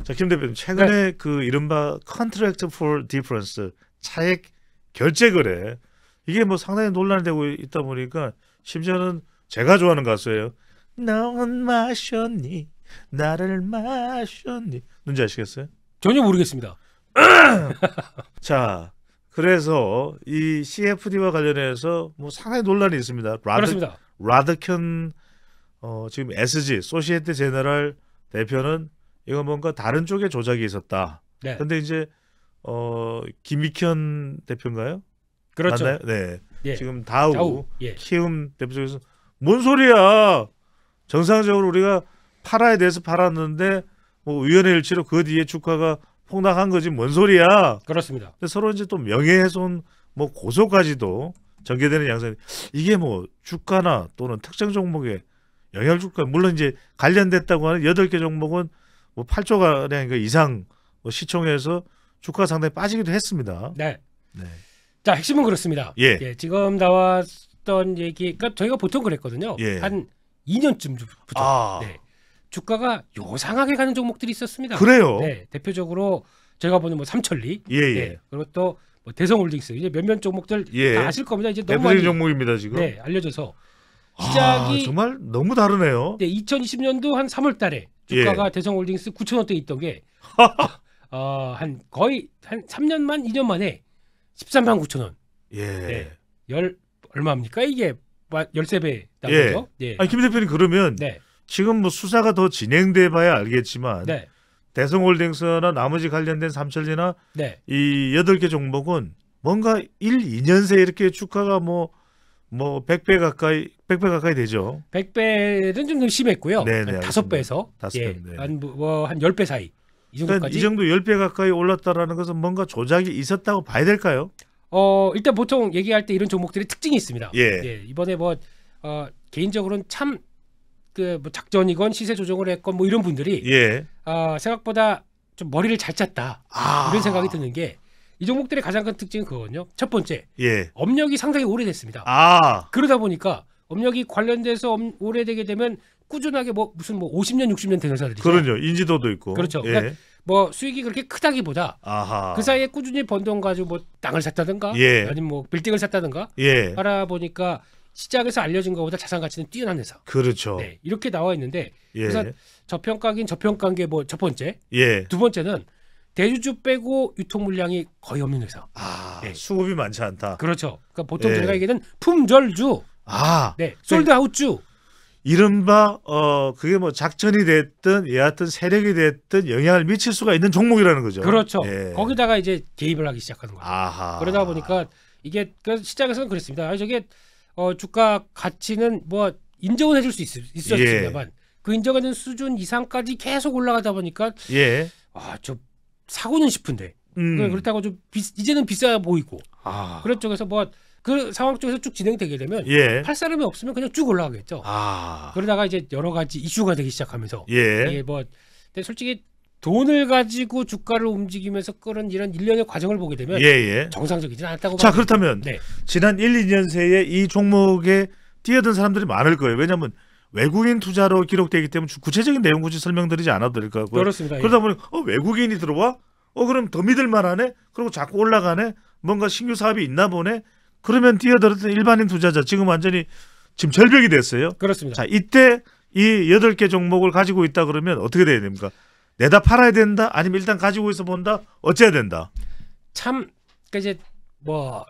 자김 대표님 최근에 네. 그 이른바 컨트랙트 폴 디퍼런스 차액 결제 거래 이게 뭐 상당히 논란이 되고 있다 보니까 심지어는 제가 좋아하는 가수예요. 넌 마셨니 나를 마셨니 눈지 아시겠어요? 전혀 모르겠습니다. [clears throat] 자, 그래서 이 CFD와 관련해서 뭐 상당히 논란이 있습니다. 라드, 그렇습니다. 라드켄 어, 지금 SG 소시에테 제네랄 대표는 이건 뭔가 다른 쪽의 조작이 있었다. 네. 근데 이제 어, 김익현 대표인가요? 그렇죠. 맞나요? 네. 예. 지금 다우, 다우. 예. 키움 대표 쪽에서 뭔 소리야? 정상적으로 우리가 팔아야 돼서 팔았는데 뭐위원회일치로그 뒤에 축하가 폭락한 거지 뭔 소리야. 그렇습니다. 서로 이제 또 명예훼손 뭐 고소까지도 전개되는 양상이 이게 뭐 주가나 또는 특정 종목에 영향을 줄까 물론 이제 관련됐다고 하는 여덟 개 종목은 뭐 8조가량 그러니까 이상 뭐 시총에서 주가 상당히 빠지기도 했습니다. 네. 네. 자 핵심은 그렇습니다. 예. 예. 지금 나왔던 얘기, 그러니까 저희가 보통 그랬거든요. 예. 한 2년쯤부터. 아. 네. 주가가 요상하게 가는 종목들이 있었습니다. 그래요. 네, 대표적으로 제가 보는 뭐 삼천리, 예, 예. 네, 그리고 또뭐 대성홀딩스 이제 몇몇 종목들 예. 다 아실 겁니다. 이제 너무 많이 종목입니다 지금. 네, 알려져서 아, 시작이 아, 정말 너무 다르네요. 네, 2020년도 한 3월달에 주가가 예. 대성홀딩스 9 0 0 0 원대 있던 게 [laughs] 어, 한 거의 한 3년만 2년 만에 13만 9천 원. 예. 네, 열 얼마입니까 이게 1 3배 나오죠. 예. 예. 네. 아김 대표님 그러면. 네. 지금 뭐 수사가 더 진행돼 봐야 알겠지만 네. 대성홀딩스나 나머지 관련된 삼천리나 네. 이 여덟 개 종목은 뭔가 1, 2년새 이렇게 주가가 뭐뭐 100배 뭐 가까이 100배 가까이 되죠. 100배는 좀 심했고요. 네네, 네, 다섯 배에서 5배, 예, 네. 한뭐한 뭐 10배 사이. 이 그러니까 정도까지. 이 정도 10배 가까이 올랐다라는 것은 뭔가 조작이 있었다고 봐야 될까요? 어, 일단 보통 얘기할 때 이런 종목들이 특징이 있습니다. 예. 예 이번에 뭐 어, 개인적으로는 참 그뭐 작전이건 시세 조정을 했건 뭐 이런 분들이 예. 어, 생각보다 좀 머리를 잘 짰다 아. 이런 생각이 드는 게 이 종목들의 가장 큰 특징은 그거거든요. 첫 번째, 예. 업력이 상당히 오래됐습니다. 아. 그러다 보니까 업력이 관련돼서 오래되게 되면 꾸준하게 뭐 무슨 뭐 50년, 60년 된 회사들이죠. 그렇죠. 인지도도 있고. 그렇죠. 예. 그러니까 뭐 수익이 그렇게 크다기보다 아하. 그 사이에 꾸준히 번 돈 가지고 뭐 땅을 샀다든가 예. 아니면 뭐 빌딩을 샀다든가 예. 알아보니까 시작에서 알려진 것보다 자산 가치는 뛰어난 회사. 그렇죠. 네, 이렇게 나와 있는데 예. 우선 저평가긴 저평가인 게뭐 첫 번째. 예. 두 번째는 대주주 빼고 유통 물량이 거의 없는 회사. 아, 네. 수급이 많지 않다. 그렇죠. 그러니까 보통 예. 저희가 얘기하는 품절주. 아, 네, 솔드아웃주. 이른바 어 그게 뭐 작전이 됐든 예하든 세력이 됐든 영향을 미칠 수가 있는 종목이라는 거죠. 그렇죠. 예. 거기다가 이제 개입을 하기 시작하는 거죠. 아하. 그러다 보니까 이게 그 시작에서는 그랬습니다. 아 저게 어, 주가 가치는 뭐 인정은 해줄 수 있, 있었습니다만 예. 그 인정하는 수준 이상까지 계속 올라가다 보니까 예. 아저 사고는 싶은데 음. 그러니까 그렇다고 좀 비, 이제는 비싸 보이고 아. 그런 쪽에서 뭐 그 상황 쪽에서 쭉 진행되게 되면 예. 팔 사람이 없으면 그냥 쭉 올라가겠죠. 아. 그러다가 이제 여러 가지 이슈가 되기 시작하면서 예. 뭐 근데 솔직히 돈을 가지고 주가를 움직이면서 끌은 이런 일련의 과정을 보게 되면 예, 예. 정상적이지 않다고 자 그렇다면 네. 지난 1, 2년 새에 이 종목에 뛰어든 사람들이 많을 거예요. 왜냐하면 외국인 투자로 기록되기 때문에 구체적인 내용 굳이 설명드리지 않아도 될것 같고요. 그렇습니다. 예. 그러다 예. 보니 어, 외국인이 들어와? 어 그럼 더 믿을 만하네? 그리고 자꾸 올라가네? 뭔가 신규 사업이 있나 보네? 그러면 뛰어들었던 일반인 투자자 지금 완전히 지금 절벽이 됐어요. 그렇습니다. 자 이때 이 여덟 개 종목을 가지고 있다 그러면 어떻게 돼야 됩니까? 내다 팔아야 된다 아니면 일단 가지고 있어 본다 어째야 된다 참 그러니까 이제 뭐뭐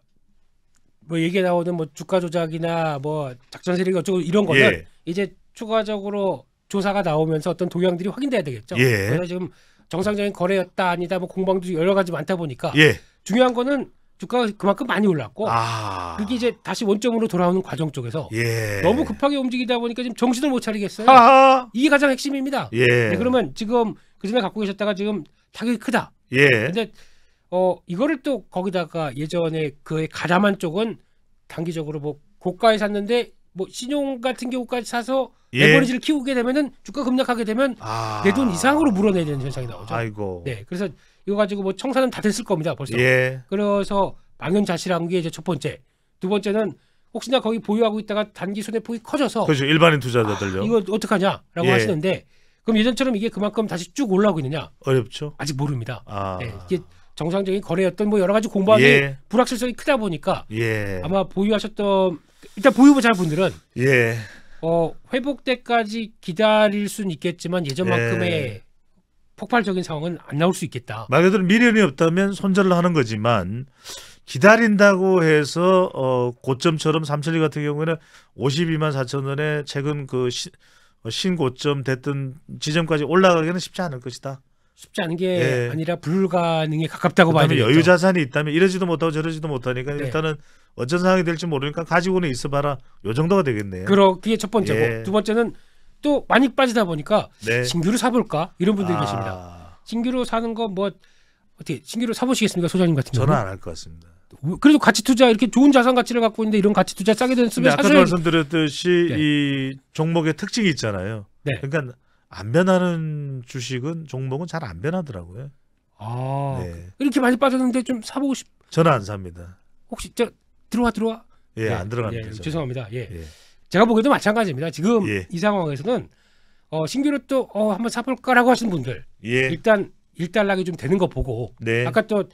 뭐 얘기 나오는 뭐 주가 조작이나 뭐 작전 세력 이 어쩌고 이런 거는 예. 이제 추가적으로 조사가 나오면서 어떤 동향들이 확인돼야 되겠죠. 예. 그래서 지금 정상적인 거래였다 아니다 뭐 공방도 여러 가지 많다 보니까 예. 중요한 거는 주가가 그만큼 많이 올랐고 아. 그게 이제 다시 원점으로 돌아오는 과정 쪽에서 예. 너무 급하게 움직이다 보니까 지금 정신을 못 차리겠어요. 아하. 이게 가장 핵심입니다. 예. 네, 그러면 지금 그 전에 갖고 계셨다가 지금 타격이 크다. 예. 근데 어 이거를 또 거기다가 예전에 그의 가담한 쪽은 단기적으로 뭐 고가에 샀는데 뭐 신용 같은 경우까지 사서 예. 레버리지를 키우게 되면은 주가 급락하게 되면 아... 내돈 이상으로 물어내야 되는 현상이 나오죠. 아이고. 네, 그래서 이거 가지고 뭐 청산은 다 됐을 겁니다 벌써. 예. 그래서 망연자실한 게 이제 첫 번째, 두 번째는 혹시나 거기 보유하고 있다가 단기 손해폭이 커져서. 그렇죠. 일반인 투자자들요. 아, 이거 어떡하냐라고 예. 하시는데 그럼 예전처럼 이게 그만큼 다시 쭉 올라오고 있느냐? 어렵죠. 아직 모릅니다. 아. 네, 이게 정상적인 거래였던 뭐 여러 가지 공방이 예. 불확실성이 크다 보니까 예. 아마 보유하셨던 일단 보유부자 분들은 예. 어, 회복 때까지 기다릴 수는 있겠지만 예전만큼의 예. 폭발적인 상황은 안 나올 수 있겠다. 말 그대로 미련이 없다면 손절을 하는 거지만 기다린다고 해서 어, 고점처럼 삼천리 같은 경우에는 52만 4천 원에 최근 그 시, 어, 신고점 됐던 지점까지 올라가기는 쉽지 않을 것이다. 쉽지 않은 게 네. 아니라 불가능에 가깝다고 봐야 되겠죠. 여유 자산이 있다면 이러지도 못하고 저러지도 못하니까 네. 일단은 어떤 상황이 될지 모르니까 가지고는 있어봐라. 요 정도가 되겠네요. 그러 게첫 번째고 예. 두 번째는 또 많이 빠지다 보니까 네. 신규로 사볼까 이런 분들이 아. 계십니다. 신규로 사는 거 뭐 어떻게 신규로 사보시겠습니까 소장님 같은 경우? 저는 안 할 것 같습니다. 그래도 가치 투자 이렇게 좋은 자산 가치를 갖고 있는데 이런 가치 투자 싸게 되는 쓰면 아까 사실 말씀드렸듯이 네. 이 종목의 특징이 있잖아요. 네. 그러니까 안 변하는 주식은 종목은 잘 안 변하더라고요. 아 네. 이렇게 많이 빠졌는데 좀 사보고 싶. 저는 안 삽니다. 혹시 저 들어와 들어와. 예, 네. 안 들어갑니다. 예, 죄송합니다. 예. 예. 제가 보기에도 마찬가지입니다. 지금 예. 이 상황에서는 어, 신규로또 어, 한번 사볼까라고 하시 분들 예. 일단 일단락이 좀 되는 거 보고 네. 아까 또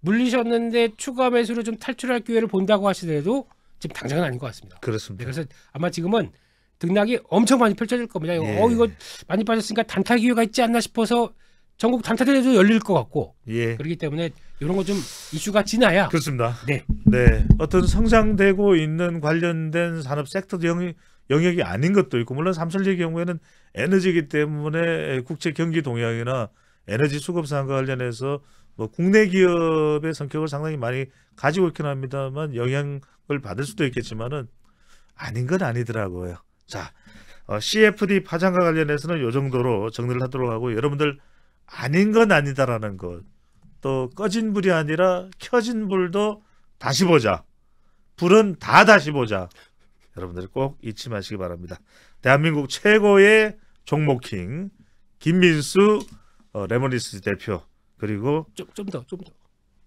물리셨는데 추가 매수로 좀 탈출할 기회를 본다고 하시더라도 지금 당장은 아닌 것 같습니다. 그렇습니다. 네, 그래서 아마 지금은 등락이 엄청 많이 펼쳐질 겁니다. 예. 어 이거 많이 빠졌으니까 단타 기회가 있지 않나 싶어서 전국 단타 대회도 열릴 것 같고 예. 그렇기 때문에 이런 거 좀 이슈가 지나야 그렇습니다. 네, 네 어떤 성장되고 있는 관련된 산업 섹터도 영이 영역이 아닌 것도 있고 물론 삼리의 경우에는 에너지이기 때문에 국제 경기 동향이나 에너지 수급 상황과 관련해서 뭐 국내 기업의 성격을 상당히 많이 가지고 있긴 합니다만 영향을 받을 수도 있겠지만은 아닌 건 아니더라고요. 자, 어, CFD 파장과 관련해서는 요 정도로 정리를 하도록 하고 여러분들 아닌 건 아니다라는 것. 또 꺼진 불이 아니라 켜진 불도 다시 보자. 불은 다 다시 보자. 여러분들 꼭 잊지 마시기 바랍니다. 대한민국 최고의 종목킹 김민수 어, 레모니스 대표 그리고 좀좀더 좀 더.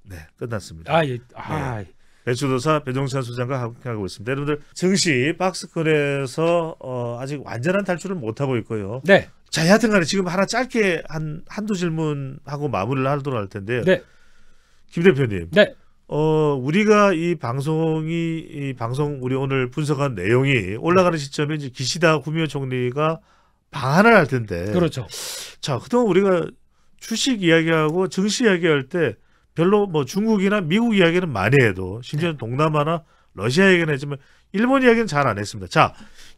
네, 끝났습니다. 아 예. 아. 네. 예. 배추도사 배종찬 소장과 함께하고 있습니다. 여러분들 증시 박스권에서 어, 아직 완전한 탈출을 못하고 있고요. 네. 자, 여하튼간에 지금 하나 짧게 한 한두 질문하고 마무리를 하도록 할 텐데요. 네. 김 대표님. 네. 어, 우리가 이 방송이 이 방송 우리 오늘 분석한 내용이 올라가는 시점에 이제 기시다 구미호 총리가 방한을 할 텐데. 그렇죠. 자, 그동안 우리가 주식 이야기하고 증시 이야기할 때 별로 뭐 중국이나 미국 이야기는 많이 해도 심지어 네. 동남아나 러시아 얘기는 했지만 일본 이야기는 잘 안 했습니다. 자,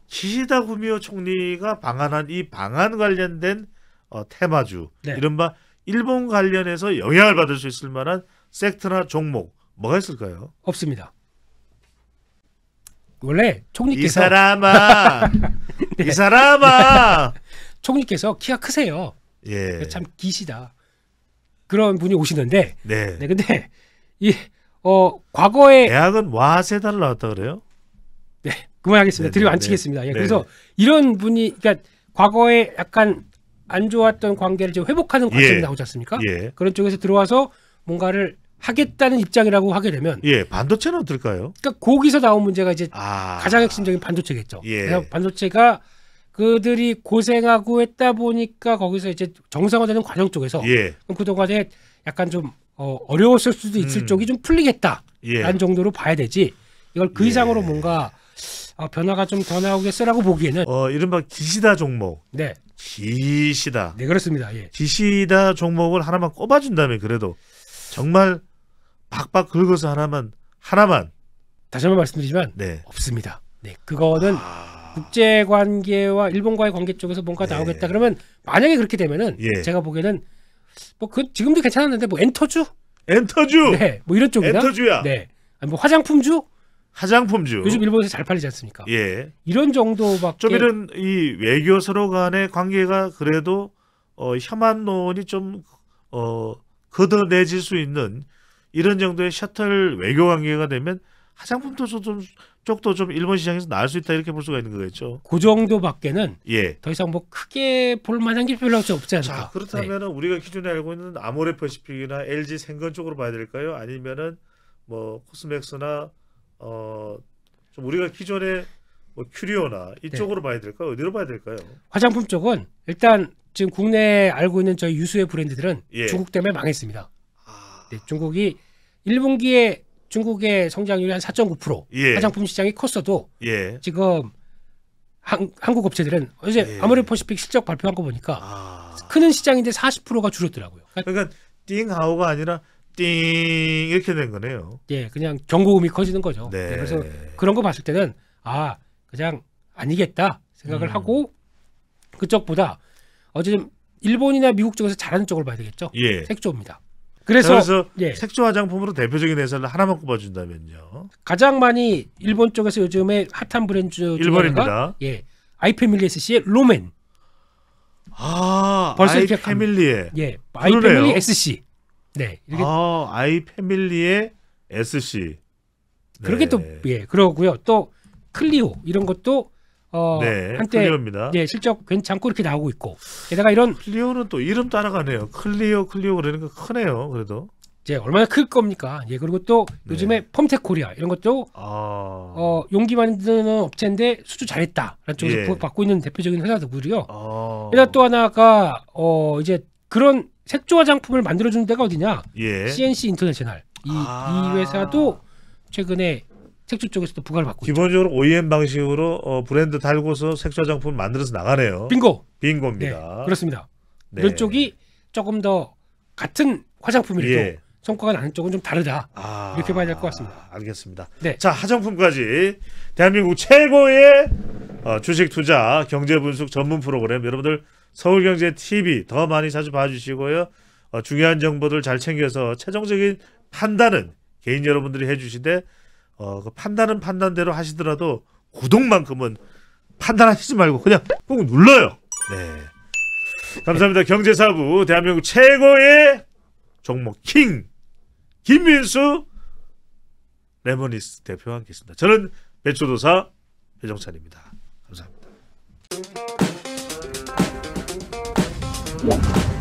기시다 구미호 총리가 방한한 이 방한 관련된 어, 테마주 네. 이른바 일본 관련해서 영향을 받을 수 있을 만한 섹터나 종목 뭐가 있을까요? 없습니다. 원래 총리께서 이 사람아 [laughs] 네. 이 사람아 총리께서 키가 크세요. 예. 그러니까 참 기시다. 그런 분이 오시는데. 네. 네 근데 이 어 과거에 대학은 와세 달러 왔다 그래요? 네. 그만하겠습니다. 네, 네, 드리고 네. 앉히겠습니다. 예. 그래서 이런 분이 그러니까 과거에 약간 안 좋았던 관계를 지금 회복하는 과정이 예. 나오지 않습니까? 예. 그런 쪽에서 들어와서 뭔가를 하겠다는 입장이라고 하게 되면 예 반도체는 어떨까요? 그러니까 거기서 나온 문제가 이제 아... 가장 핵심적인 반도체겠죠. 예. 반도체가 그들이 고생하고 했다 보니까 거기서 이제 정상화되는 과정 쪽에서 예. 그동안에 약간 좀 어, 어려웠을 수도 있을 음. 쪽이 좀 풀리겠다라는 예. 정도로 봐야 되지 이걸 그 예. 이상으로 예. 뭔가 어, 변화가 좀 더 나오겠어라고 보기에는 어 이른바 기시다 종목 네 기시다 네 그렇습니다 예. 기시다 종목을 하나만 꼽아준다면 그래도 정말 박박 긁어서 하나만 하나만 다시 한번 말씀드리지만 네. 없습니다 네 그거는 아... 국제 관계와 일본과의 관계 쪽에서 뭔가 예. 나오겠다. 그러면 만약에 그렇게 되면은 예. 제가 보기에는 뭐 그 지금도 괜찮았는데 뭐 엔터주? 엔터주. 네. 뭐 이런 쪽이나. 엔터주야. 네. 아니 뭐 화장품주? 화장품주. 요즘 일본에서 잘 팔리지 않습니까? 예. 이런 정도밖에 좀 이런 이 외교 서로 간의 관계가 그래도 어 혐한론이 좀어 걷어내질 수 있는 이런 정도의 셔틀 외교 관계가 되면 화장품 도좀 쪽도 좀 일본 시장에서 나을 수 있다 이렇게 볼 수가 있는 거겠죠. 그 정도밖에는 예. 더 이상 뭐 크게 볼 만한 게 별로 없지 않을까. 자, 그렇다면 네. 우리가 기준에 알고 있는 아모레퍼시픽이나 LG 생건 쪽으로 봐야 될까요? 아니면은 뭐 코스맥스나 어 좀 우리가 기존에 뭐 큐리오나 이쪽으로 네. 봐야 될까요? 어디로 봐야 될까요? 화장품 쪽은 일단 지금 국내에 알고 있는 저희 유수의 브랜드들은 예. 중국 때문에 망했습니다. 아... 네, 중국이 1분기에 중국의 성장률이 한 4.9% 예. 화장품 시장이 컸어도 예. 지금 한, 한국 업체들은 어제 예. 아모레퍼시픽 실적 발표한 거 보니까 아. 크는 시장인데 40%가 줄었더라고요. 그러니까, 그러니까 띵하우가 아니라 띵 이렇게 된 거네요. 예, 그냥 경고음이 커지는 거죠. 네. 네, 그래서 그런 거 봤을 때는 아 그냥 아니겠다 생각을 음. 하고 그쪽보다 어제 좀 일본이나 미국 쪽에서 잘하는 쪽을 봐야 되겠죠. 예. 색조입니다. 그래서, 그래서 예. 색조 화장품으로 대표적인 회사를 하나만 꼽아준다면요. 가장 많이 일본 쪽에서 요즘에 핫한 브랜드 중 하나가 예, 아이패밀리SC의 로맨. 아, 벌써 아이패밀리의 예, 아이패밀리 SC. 네. 이렇게. 아, 아이패밀리의 SC. 네. 그렇게 또 예, 그러고요. 또 클리오 이런 것도 어, 네, 한때 클리어입니다. 예, 실적 괜찮고 이렇게 나오고 있고 게다가 이런 클리오는또 이름 따라가네요. 클리오클리오 그러니까 크네요. 그래도 이제 얼마나 클 겁니까? 예, 그리고 또 네. 요즘에 펌텍 코리아 이런 것도 아... 어, 용기 만드는 업체인데 수주 잘했다라는 쪽에서 예. 받고 있는 대표적인 회사들이고요. 아... 게또 하나가 어, 이제 그런 색조 화장품을 만들어주는 데가 어디냐? 예. CNC 인터내셔널 이, 아... 이 회사도 최근에 색조 쪽에서도 부과를 받고 기본적으로 있죠. OEM 방식으로 어, 브랜드 달고서 색조 장품 만들어서 나가네요. 빙고. 빙고입니다. 네, 그렇습니다. 네. 이런 쪽이 조금 더 같은 화장품이라도 예. 성과가 나는 쪽은 좀 다르다. 아, 이렇게 봐야 될 것 같습니다. 알겠습니다. 네. 자, 화장품까지 대한민국 최고의 어, 주식 투자 경제 분석 전문 프로그램 여러분들 서울경제 TV 더 많이 자주 봐주시고요. 어, 중요한 정보들 잘 챙겨서 최종적인 판단은 개인 여러분들이 해주시되 어, 그 판단은 판단대로 하시더라도 구독만큼은 판단하시지 말고 그냥 꼭 눌러요. 네. 감사합니다. 경제사부 대한민국 최고의 종목 킹 김민수 레모니스 대표와 함께했습니다. 저는 배추도사 배정찬입니다. 감사합니다.